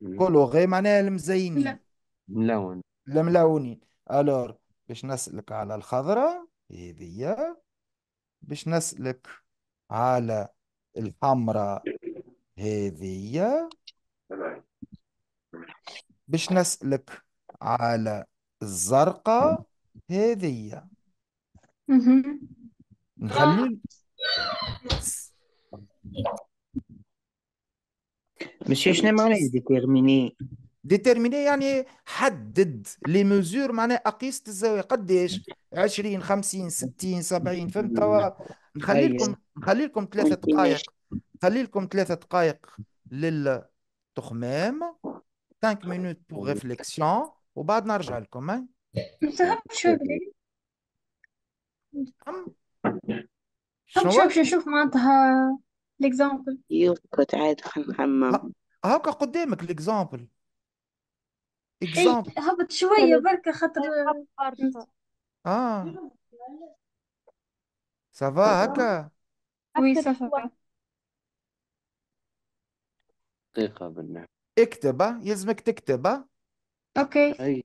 كولوغي معناها المزينين لا ملون الملونين الور باش نسألك على الخضراء هذه باش نسألك على الحمراء هذه باش نسألك على الزرقاء هذه نخلي ماشي شنو معناها ديتيرميني ديتيرميني يعني حدد لي ميزور معناها اقيسه الزاويه قداش 20 50 60 70 فهمت نخلي لكم نخلي لكم ثلاثة دقائق نخلي لكم ثلاثة دقائق للتخمام 5 مينوت بور ريفليكسيون وبعد نرجع لكم ما شوف شوف شوف معناتها ليكزامبل يسكت عاد ه- خنخمم هاكا قدامك ليكزامبل اي هبط شوية بركة خاطر اه سافا هاكا وي سافا دقيقة بالله اكتب آه. يلزمك تكتب اوكي آه. أي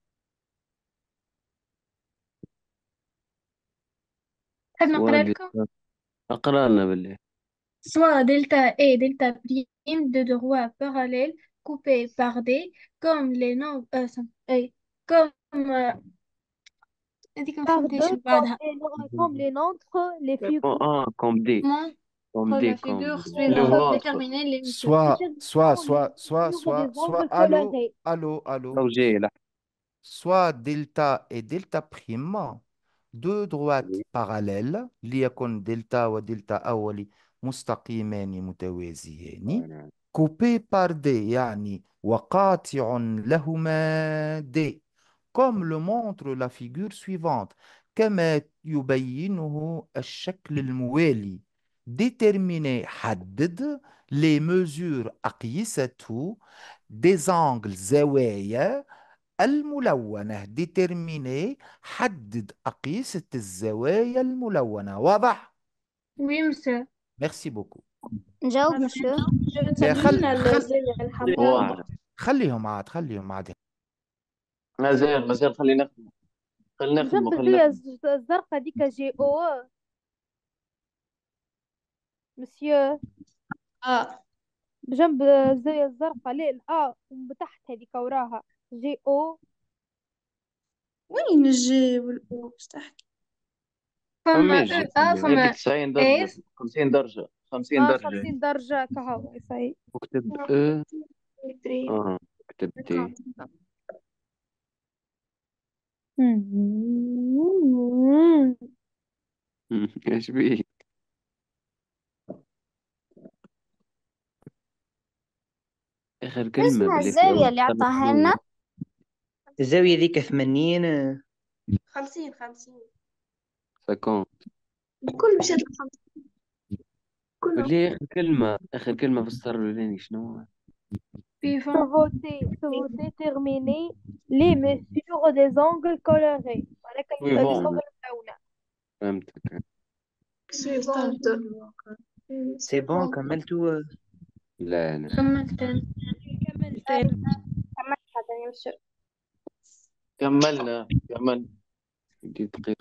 Soit delta et delta prime de droits parallèles coupés par D, comme les noms comme comme les, soit, comme D comme D Soit, soit, soit, soit, soit, soit, allô, allô, soit delta et delta prime, دو دروات باراليل ليكن دلتا ودلتا أولي مستقيمان متوازيان كوبي بار دي يعني وقاطع لهما دي كوم لو مونتر لا فيغور سويفونت كما يبينه الشكل الموالي ديتيرميني حدد لي مزور أقيسته دي زانغل زوايا الملونة ديترميني حدد أقيسة الزوايا الملونة واضح؟ وي مسيو ميرسي بوكو نجاوب مسيو يا خل... خل... خليهم عاد خليهم عاد مازال مازال خلينا نخدم خلينا نخدم خلينا الزرقاء هذيك جي او مسيو اه بجنب الزاوية الزرقاء ليه الأ ومن تحت هذيك وراها جي او وين الجي والأو استحكي فما فما اه فما 90 درجة 50 درجة 50 اه درجة 50 درجة كهو صحيح اكتب أه إيه؟ إيه؟ اه كتب دي إيه؟ ايش بيه آخر كلمة اسمها بالك لو الزاوية اللي عطاها لنا الزاوية ذيك ثمانين 50 50 50 الكل مشات ل 50 ليه آخر كلمة آخر كلمة في السطر الأولاني شنو Suivant. Sauveter, sauveter terminé. Les mesures des angles colorés. Voilà comme ça, les angles فهمتك Suivant. سي بون كملتوا لا لا كملت كملت كملت هذا يمشي كملنا كملنا دقيقة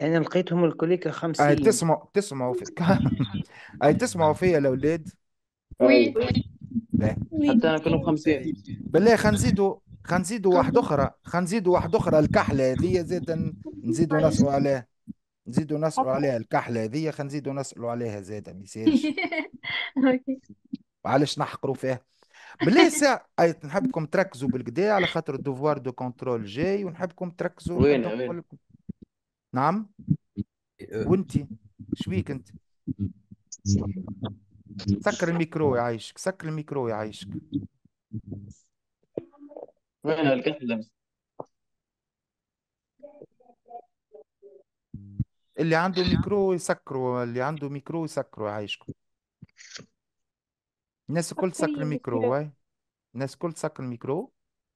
انا لقيتهم الكوليكا 50 آه، أي تسمعوا تسمعوا في أي آه، تسمعوا فيا الاولاد وي آه، لا حتى انا كلهم 50 بالله خنزيدوا خنزيدوا واحد أخرى خنزيدوا واحد أخرى الكحلة هذه زيد نزيدوا طيب. نسألوا عليها نزيدوا نسألوا عليها الكحلة هذه خنزيدوا نسألوا عليها زيد ما يصيرش اوكي وعلاش نحقروا فيه بالله ساعة أي نحبكم تركزوا بالكدا على خاطر الدوفوار دو كونترول جاي ونحبكم تركزوا وين وين نعم وانت شبيك انت سكر الميكرو يعيشك سكر الميكرو يعيشك وين الكلام اللي عنده ميكرو يسكروا اللي عنده ميكرو يسكروا يعيشكم الناس الكل تسكر الميكرو واي الناس الكل تسكر الميكرو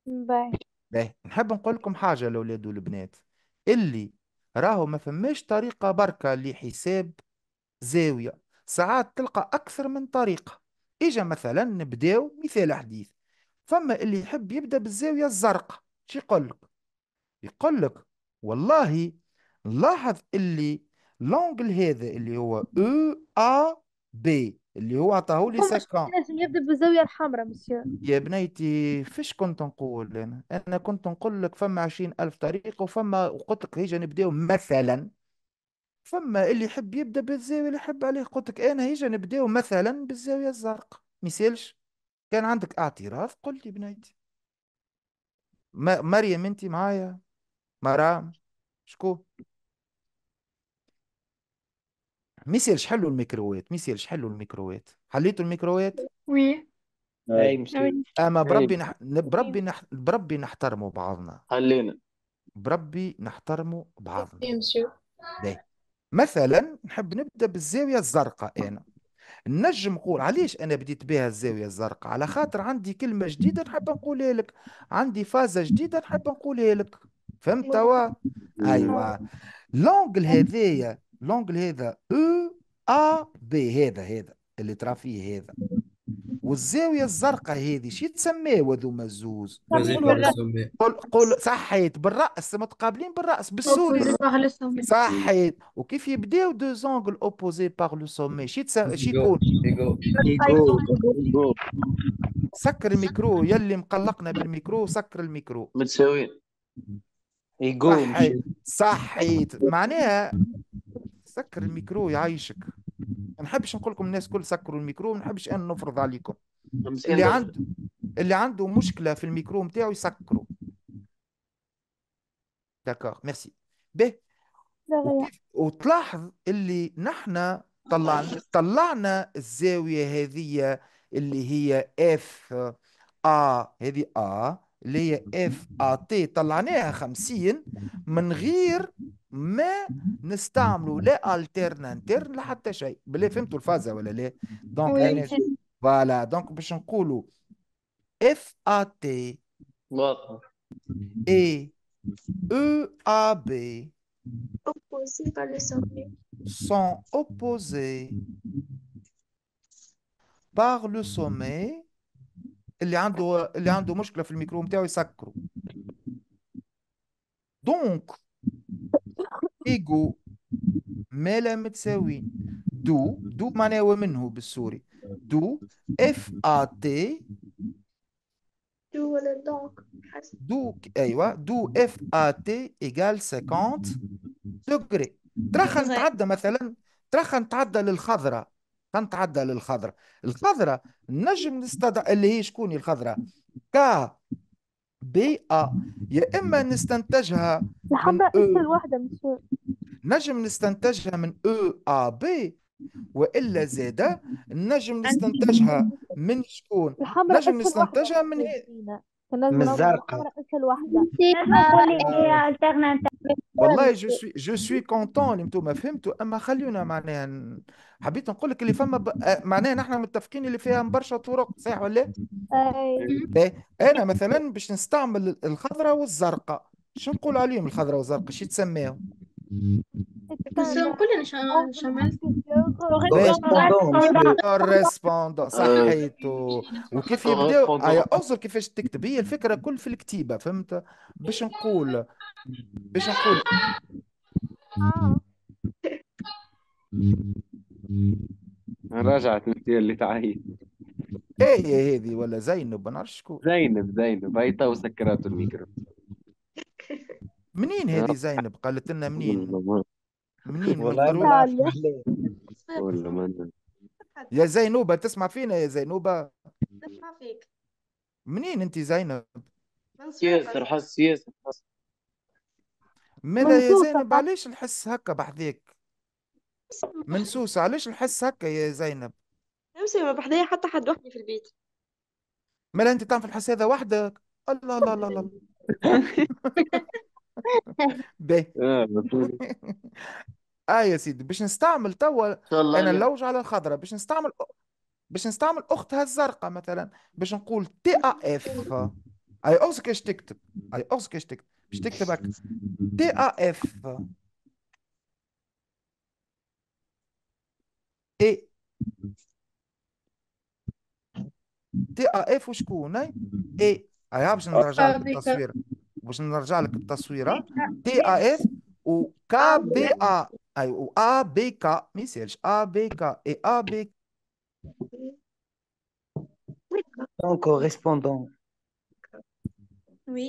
باهي باهي نحب نقول لكم حاجة الأولاد والبنات اللي راهو ما فماش طريقة بركة لحساب زاوية ساعات تلقى أكثر من طريقة إجا مثلا نبداو مثال حديث فما اللي يحب يبدأ بالزاوية الزرقاء شي يقول لك يقول لك والله لاحظ اللي لونجل هذا اللي هو او ا بي اللي هو عطاه لي سكان لازم يبدا بالزاويه الحمراء مسيو يا بنيتي فيش كنت نقول انا انا كنت نقول لك فما عشرين الف طريقه وفما وقلت لك هيجا نبداو مثلا فما اللي يحب يبدا بالزاويه اللي يحب عليه قلت لك انا هيجا نبداو مثلا بالزاويه الزرقاء ميسالش كان عندك اعتراض قل لي بنيتي مريم انت معايا مرام شكون ما يصيرش حلوا الميكروويت ما يصيرش الميكروويت حليتوا الميكروويت وي اي مشكلة اما بربي نح... بربي نح... بربي نحترموا بعضنا خلينا بربي نحترموا بعضنا يمشيو مثلا نحب نبدا بالزاويه الزرقاء انا نجم نقول علاش انا بديت بها الزاويه الزرقاء على خاطر عندي كلمه جديده نحب نقولها لك عندي فازه جديده نحب نقولها لك فهمت توا ايوه لونجل هذايا لونجل هذا او ا بي هذا هذا اللي ترى فيه هذا والزاويه الزرقاء هذه شي تسميه وذو مزوز قل قل صحيت بالراس متقابلين بالراس بالسوري صحيت وكيف يبداو دو زونغل اوبوزي باغ لو سومي شي شي تقول سكر الميكرو يلي مقلقنا بالميكرو سكر الميكرو متساويين يقول صحيت معناها سكر الميكرو يعيشك ما نحبش نقول لكم الناس كل سكروا الميكرو ما نحبش انا نفرض عليكم اللي عنده اللي عنده مشكله في الميكرو نتاعو يسكروا داكور ميرسي به وتلاحظ اللي نحن طلعنا طلعنا الزاويه هذه اللي هي اف ا هذه ا اللي هي اف ا تي طلعناها 50 من غير ما نستعملوا لا التيرن انترن لا حتى شيء بالله فهمتوا الفازه ولا لا دونك انا فوالا دونك باش نقولوا اف ا تي اي et EAB opposés par le sommet sont opposés par le sommet اللي عنده اللي عنده مشكله في الميكرو نتاعو يسكره دونك ايجو ما لا متساويين دو دو معناه ومنه بالسوري دو اف ا تي دو ولا دونك دو ايوه دو اف ا تي ايجال 50 دوغري ترخى نتعدى مثلا ترخى نتعدى للخضره تنتعدى للخضرة الخضرة نجم نستدع اللي هي شكون الخضرة كا بيئة يا إما نستنتجها حبة اسم واحدة نجم نستنتجها من او ا بي والا زاده نجم نستنتجها من شكون نجم نستنتجها من من الزرقاء والله جو سوي جو سوي كونتون انتم فهمتوا اما خلينا معناها حبيت نقول لك اللي فما آه، معناها نحن متفقين اللي فيها برشا طرق صحيح ولا؟ اي إيه. انا مثلا باش نستعمل الخضراء والزرقاء شو نقول عليهم الخضراء والزرقاء شو تسميهم؟ بس صحيتو وكيف يبداو كيفاش تكتب هي الفكره كل في الكتيبه فهمت باش نقول باش نقول رجعت انت اللي تعيط إيه،, إيه،, ايه هذه ولا زينب ما نعرفش شكون زينب زينب هاي تو سكرات الميكرو منين هذه آه. زينب قالت لنا منين منين والله ما يا زينوبة تسمع فينا يا زينوبة تسمع فيك منين انت زينب ياسر حس ياسر حس ماذا يا منسوسة زينب علاش نحس هكا بحذاك منسوسة علاش نحس هكا يا زينب أمس ما بحذايا حتى حد وحدي في البيت مالا انت تعمل الحس هذا وحدك الله الله الله الله باهي آه، يا سيدي باش نستعمل توا شاء الله انا عليك اللوج على الخضرة باش نستعمل باش نستعمل اختها الزرقاء مثلا باش نقول تي ا اف اي اوسك اش تكتب اي اوسك اش تكتب Je que TAF. T. TAF وشكون؟ اي باش نرجع التصوير باش نرجع لك التصويره ا و correspondant. Oui.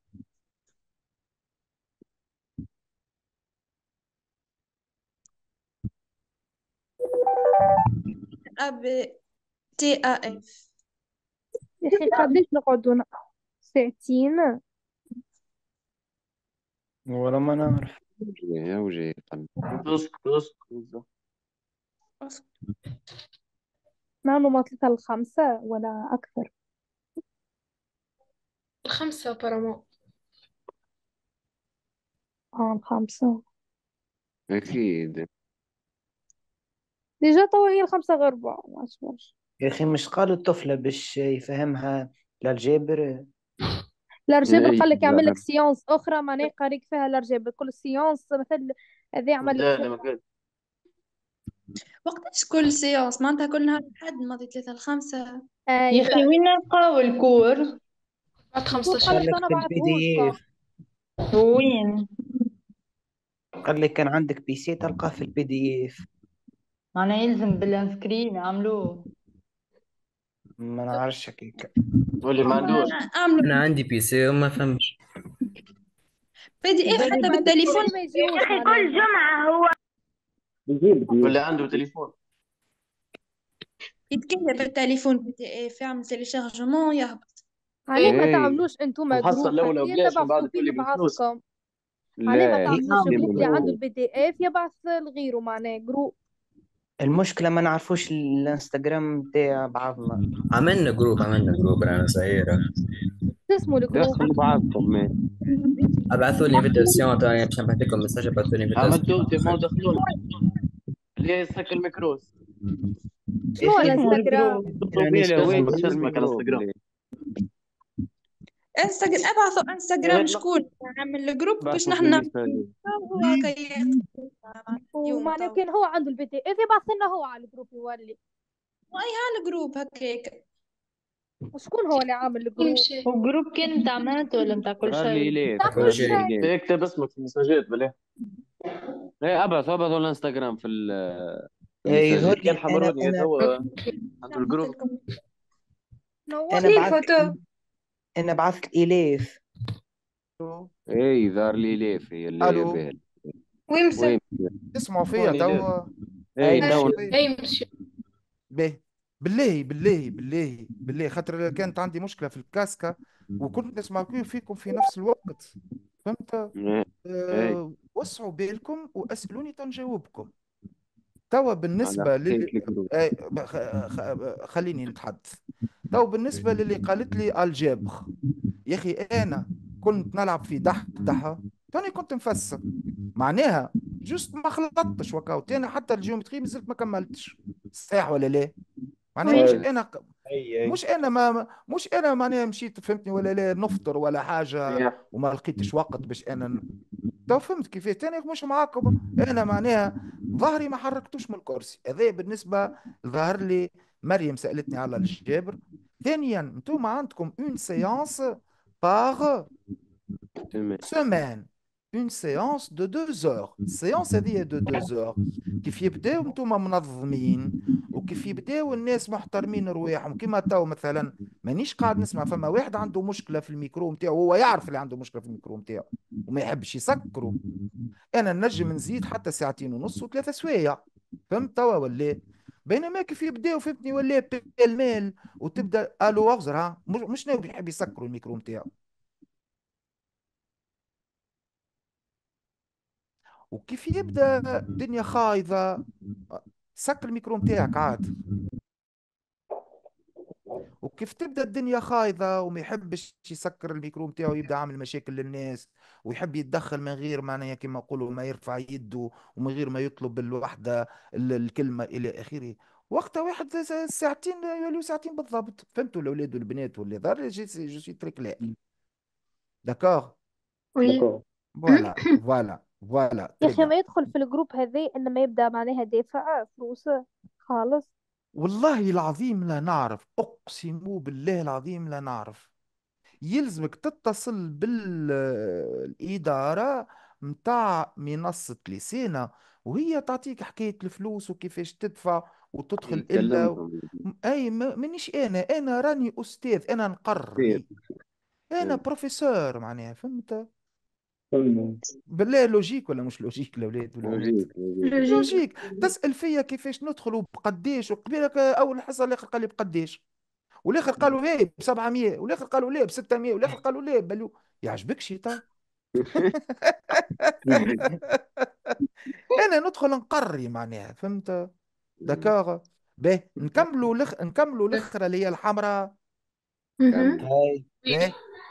أب تي أ إف يا أخي قداش نقعدو ساعتين ولا ما نعرف يا وجهي قلبي اسكت اسكت اسكت معلومة ثلاثة لخمسة ولا أكثر الخمسة برامو آه الخمسة أكيد ديجا توا هي الخمسة غير ربع ما تسمعش يا أخي مش قال الطفلة باش يفهمها الجبر الجبر قال لك يعمل لك سيونس أخرى معناها قاريك فيها الجبر كل سيونس مثل هذا يعمل لك لا لا ما وقتاش كل سيونس معناتها كل نهار حد ماضي ثلاثة لخمسة آه، يا أخي وين نلقاو الكور بعد 15 لك في البي دي إف وين قال لك كان عندك بي سي تلقاه في البي دي إف معناه يلزم بالسكرين عملوه ما نعرفش هكاك واللي ما عندوش انا عندي بي سي وما فهمش بي دي اف إيه حتى بالتليفون ما يجيوش يا إيه، اخي كل جمعه هو واللي عنده تليفون يتكلم بالتليفون بي دي اف إيه، يعمل تيليشارجمون يهبط عليه ما تعملوش انتم الحصه الاولى بلاش من بعد كل بعضكم عليه ما تعملوش اللي عنده البي دي اف يبعث لغيره معناه جروب المشكله ما نعرفوش الانستغرام تاع بعضنا عملنا جروب عملنا جروب انا صغيره شو اسمه الجروب؟ بعضكم ابعثوا لي انفيتاسيون تاعي باش نبعث لكم مساج ابعثوا لي انفيتاسيون عملتوا مو دخلوا ليه يسكر الميكروس؟ شو إيه، الانستغرام؟ يعني شو اسمك الانستغرام؟ انستغرام ابعثوا انستغرام شكون عامل الجروب باش نحن وما كان هو عنده البي دي اف يبعث لنا هو على الجروب يولي واي هان الجروب هكاك وشكون هو اللي عامل الجروب؟ جروب كان نتاع مات ولا نتاع كل شيء؟ إيه، اكتب اسمك في المساجات بلا ايه ابعث ابعث الانستغرام في ال يهود كان حمروني هو عنده الجروب انا الفوتو انا بعثت الاف اي دار الالاف هي اللي ألو. بها ويمشي وين تسمعوا فيا توا اي إيه، أي يمشي به بالله بالله بالله بالله خاطر كانت عندي مشكله في الكاسكا وكنت نسمع فيكم في نفس الوقت فهمت إيه. آه، إيه. وسعوا بالكم واسالوني تنجاوبكم توا بالنسبة للي خليني نتحدث توا بالنسبة للي قالت لي الجبر يا أخي أنا كنت نلعب في دحدحة توني كنت مفسر معناها جوست ما خلطتش وكاو حتى الجيومتري مازلت ما كملتش صحيح ولا لا؟ معناها مش انا مش انا ما مش انا معناها مشيت فهمتني ولا لا نفطر ولا حاجه وما لقيتش وقت باش انا تو فهمت كيفاش تاني مش معاكم انا معناها ظهري ما حركتوش من الكرسي هذا بالنسبه ظهر لي مريم سالتني على الجبر ثانيا انتم عندكم اون سيونس باغ سمان une séance de deux heures السيونس هذه دو دو اور كيف يبداو نتوما منظمين وكيف يبداو الناس محترمين رواحهم كيما تو مثلا مانيش قاعد نسمع فما واحد عنده مشكله في الميكرو نتاعو هو يعرف اللي عنده مشكله في الميكرو نتاعو وما يحبش يسكره انا نجم نزيد حتى ساعتين ونص وثلاثه سوايع فهمت توا ولا بينما كيف يبداو فهمتني ولا المال وتبدا الو اغزر ها مش ناوي يحب يسكروا الميكرو نتاعو وكيف يبدا الدنيا خايضه سك الميكرو نتاعك عاد وكيف تبدا الدنيا خايضه وما يحبش يسكر الميكرو نتاعو يبدا عامل مشاكل للناس ويحب يتدخل من غير معناها كما نقولوا ما يرفع يده ومن غير ما يطلب الوحده الكلمه الى اخره وقتها واحد ساعتين يوليو ساعتين بالضبط فهمتوا الاولاد والبنات واللي ضر جو سي تري كلير وي فوالا فوالا فوالا يا اخي ما يدخل في الجروب هذا الا ما يبدا معناها دافع فلوسه خالص والله العظيم لا نعرف اقسم بالله العظيم لا نعرف يلزمك تتصل بالإدارة متاع منصة لسينا وهي تعطيك حكاية الفلوس وكيفاش تدفع وتدخل إيه، إلا و... أي مانيش أنا أنا راني أستاذ أنا نقرر أنا بروفيسور إيه. معناها فهمت بالله لوجيك ولا مش لوجيك الاولاد ولا لوجيك لوجيك تسال فيا كيفاش ندخل وبقديش وقبيلك اول حصه الاخر قال لي بقديش والاخر قالوا هي ب 700 والاخر قالوا لا ب 600 والاخر قالوا إيه، لا بلو يعجبك شي انا ندخل نقري معناها فهمت دكاغ باهي نكملوا لخ... نكملوا الاخره اللي هي الحمراء هاي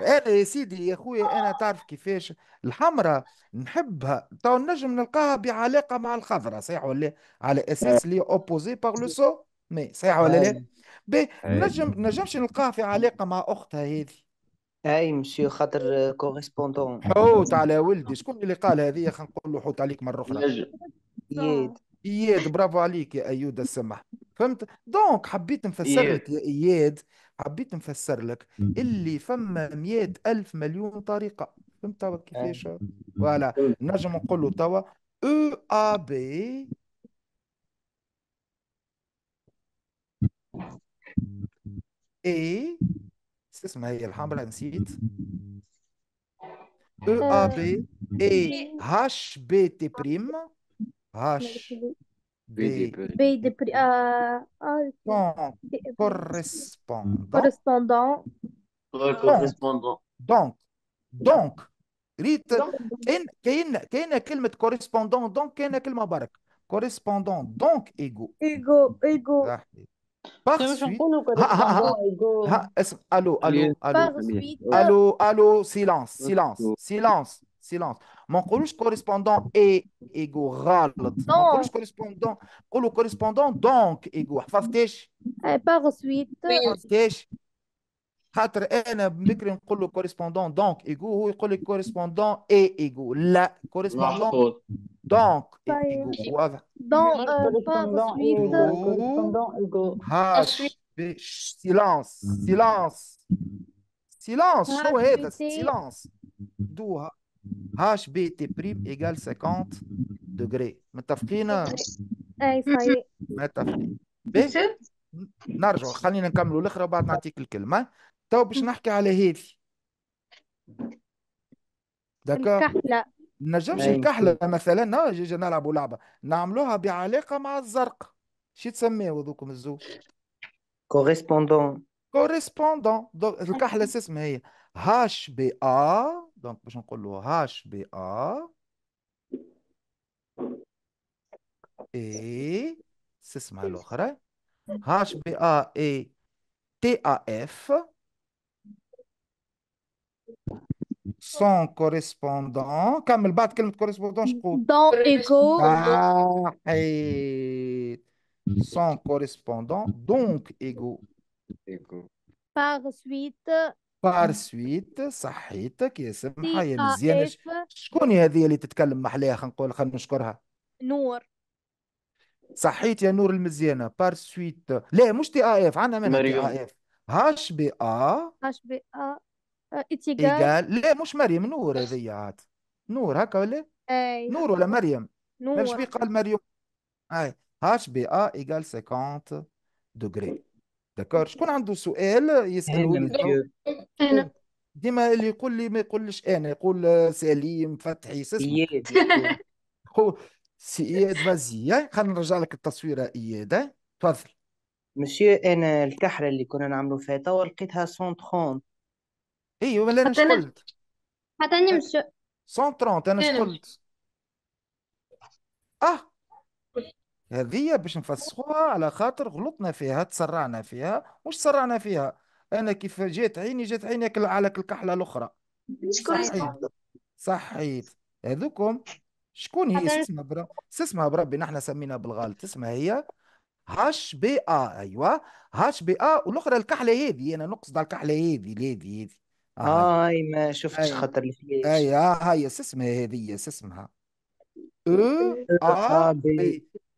انا إيه يا سيدي يا خويا انا تعرف كيفاش الحمراء نحبها تو نجم نلقاها بعلاقه مع الخضراء صحيح ولا على اساس لي اوبوزي باغ لو سو مي صحيح ولا لا بي نجم نجمش نلقاها في علاقه مع اختها هذه اي مشي خاطر كوريسبوندون حوت على ولدي شكون اللي قال هذه خلينا نقول له حوت عليك مره اخرى اياد اياد برافو عليك يا ايود السمح فهمت دونك حبيت نفسر لك يا اياد حبيت نفسر لك اللي فما مئة ألف مليون طريقة فهمت توا كيفاش آه. فوالا نجم نقول له توا او ا بي اي اسمها هي الحمراء نسيت او ا بي اي هاش بي تي بريم هاش Eh, ah, correspondant. Correspondant. Donc, donc, rite, Il y a le mot correspondant, donc, il y a le mot barque Correspondant, donc, ego. Ego, ego. Ah, Par suite. Ah, allô, allô, allô. Allô, allô, silence, silence, silence, silence. Mon correspondant est égal. Non, correspondant. Coluche correspondant donc eh, Par suite. suite. Par suite. Par suite. correspondant le correspondant est égal. correspondant et. correspondant Par Par suite. هاش بي تي بريم ايجال 50 دغري متفقين؟ اي صحيح متفقين باهي نرجعوا خلينا نكملوا الاخرى وبعد نعطيك الكلمه تو باش نحكي على هذه دكا الكحله نجمش الكحله مثلا نجي نلعبوا لعبه نعملوها بعلاقه مع الزرق شو تسميه ذوكم الزوج كوريسبوندون كوريسبوندون الكحله اسمها هي HBA, donc باش نقولوا HBA et c'est ce l'autre HBA hein? et TAF sont correspondants comme le bas de correspondant je égaux. dans ah, et sont correspondants donc égaux par suite بار سويت صحيتك يا سمحة يا مزيانة شكون هذه اللي تتكلم محلاها خلينا نقول خلينا نشكرها نور صحيت يا نور المزيانة بار سويت لا مش تي اف عندنا منها تي مريم اف هاش بي ا هاش بي ا آه، اتيغال ايجال لا مش مريم نور هذه عاد نور هكا ولا اي نور ولا مريم نور نور بي قال مريم اي هاش بي ا ايجال 50 دوغري دكار شكون عنده سؤال يسال انا ديما اللي يقول لي ما يقولش انا يقول سليم فتحي سياد سياد فازي خلينا نرجع لك التصويره اياد تفضل مسيو انا الكحره اللي كنا نعملوا فيها توا لقيتها 130 ولا انا اش قلت حتى انا مش 130 انا اش قلت اه هذه باش نفسخوها على خاطر غلطنا فيها تسرعنا فيها مش تسرعنا فيها انا كيف جات عيني جات عيني كل على الكحله الاخرى شكون صحيت صحيت هذوكم شكون هي اسمها برب... اسمها بربي نحن سمينا بالغلط اسمها هي هاش بي ا ايوه هاش بي ا والاخرى الكحله هذه انا نقصد على الكحله هذه هذه هذه هاي ما شفتش خاطر الفلاش اي آه، هاي اسمها هذه اسمها او ا بي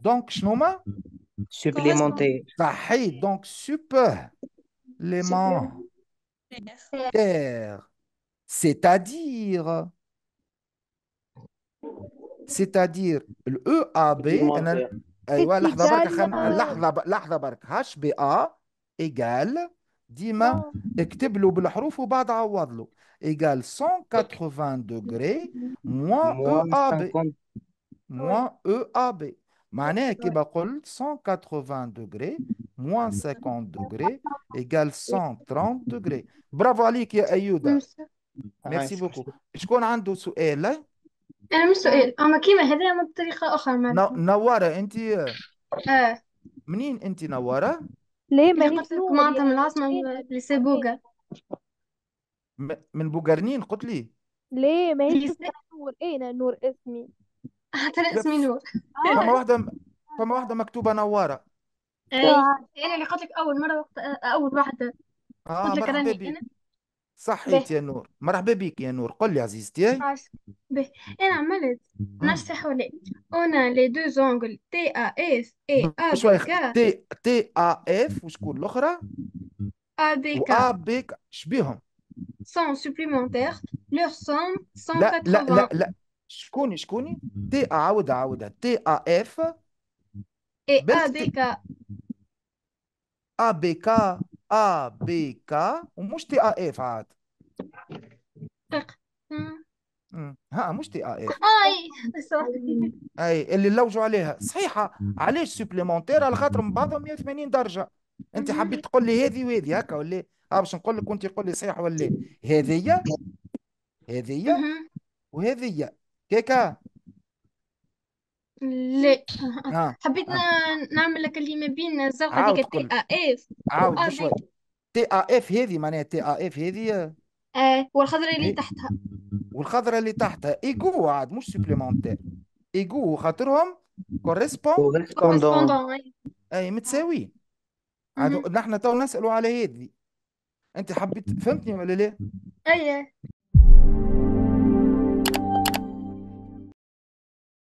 Donc, chnoma? Supplémenté. Donc, supplément. C'est-à-dire. C'est-à-dire. Le E, A, HBA euh, égale Dima Égale 180 degrés moins EAB moins EAB. معناها كيما قلت 180 دوغري موان 50 دوغري ايكال 130 دوغري برافو عليك يا أيودا ميرسي بوكو شكون عنده سؤال؟ انا مش سؤال اما كيما هذا اما بطريقه اخرى معناتها نواره انت اه منين انت نواره؟ ليه ما قلت لك معناتها من العاصمه لسي بوكا من بوكرنين قلت لي ليه هيش نور اين نور اسمي هتنقص مين هو فما آه. واحدة فما واحدة مكتوبة نوارة اي إيه. انا اللي قلت لك اول مره وقت آه، اول واحده اه قلت لك مرحبا راني بك انا به صحيت يا نور مرحبا بك يا نور قل لي عزيزتي عاش به انا عملت نشرح امم انا لي دو زونغل تي ا اف اي ا بي شوي كا تي تي ا اف وشكون الاخرى ا بي كا وA B شبيهم سون سوبليمونتير لور سون لا لا لا 180. لا شكوني شكوني تي ا عاود عاودها تي ا اف اي ا بي كا ا بي كا ا بي كا ومش تي ا اف عاد دقيقة ها مش تي ا اف اي اي اللي لوجوا عليها صحيحه mm-hmm. علاش سوبليمونتير على خاطر من بعضهم 180 درجه انت mm-hmm. حبيت تقول لي هذه وهذه هكا ولا اه باش نقول لك وانت قول لي صحيح ولا هذه هذه mm-hmm. وهذه كيكة لا ها حبيت نعمل لك اللي ما بين الزرقاء عاود هذيك تي قول ا اف عاود وآ آه، بشوي بي تي ا اف هذه معناها تي ا اف هذه اه والخضرة اللي هي- إيه. تحتها والخضرة اللي تحتها ايجو عاد مش سوبليمونتير ايجو خاطرهم كوريسبون أيوة. كورسبوندون اي متساويين عاد نحن تو نسألوا على هذه انت حبيت فهمتني ولا لا؟ ايه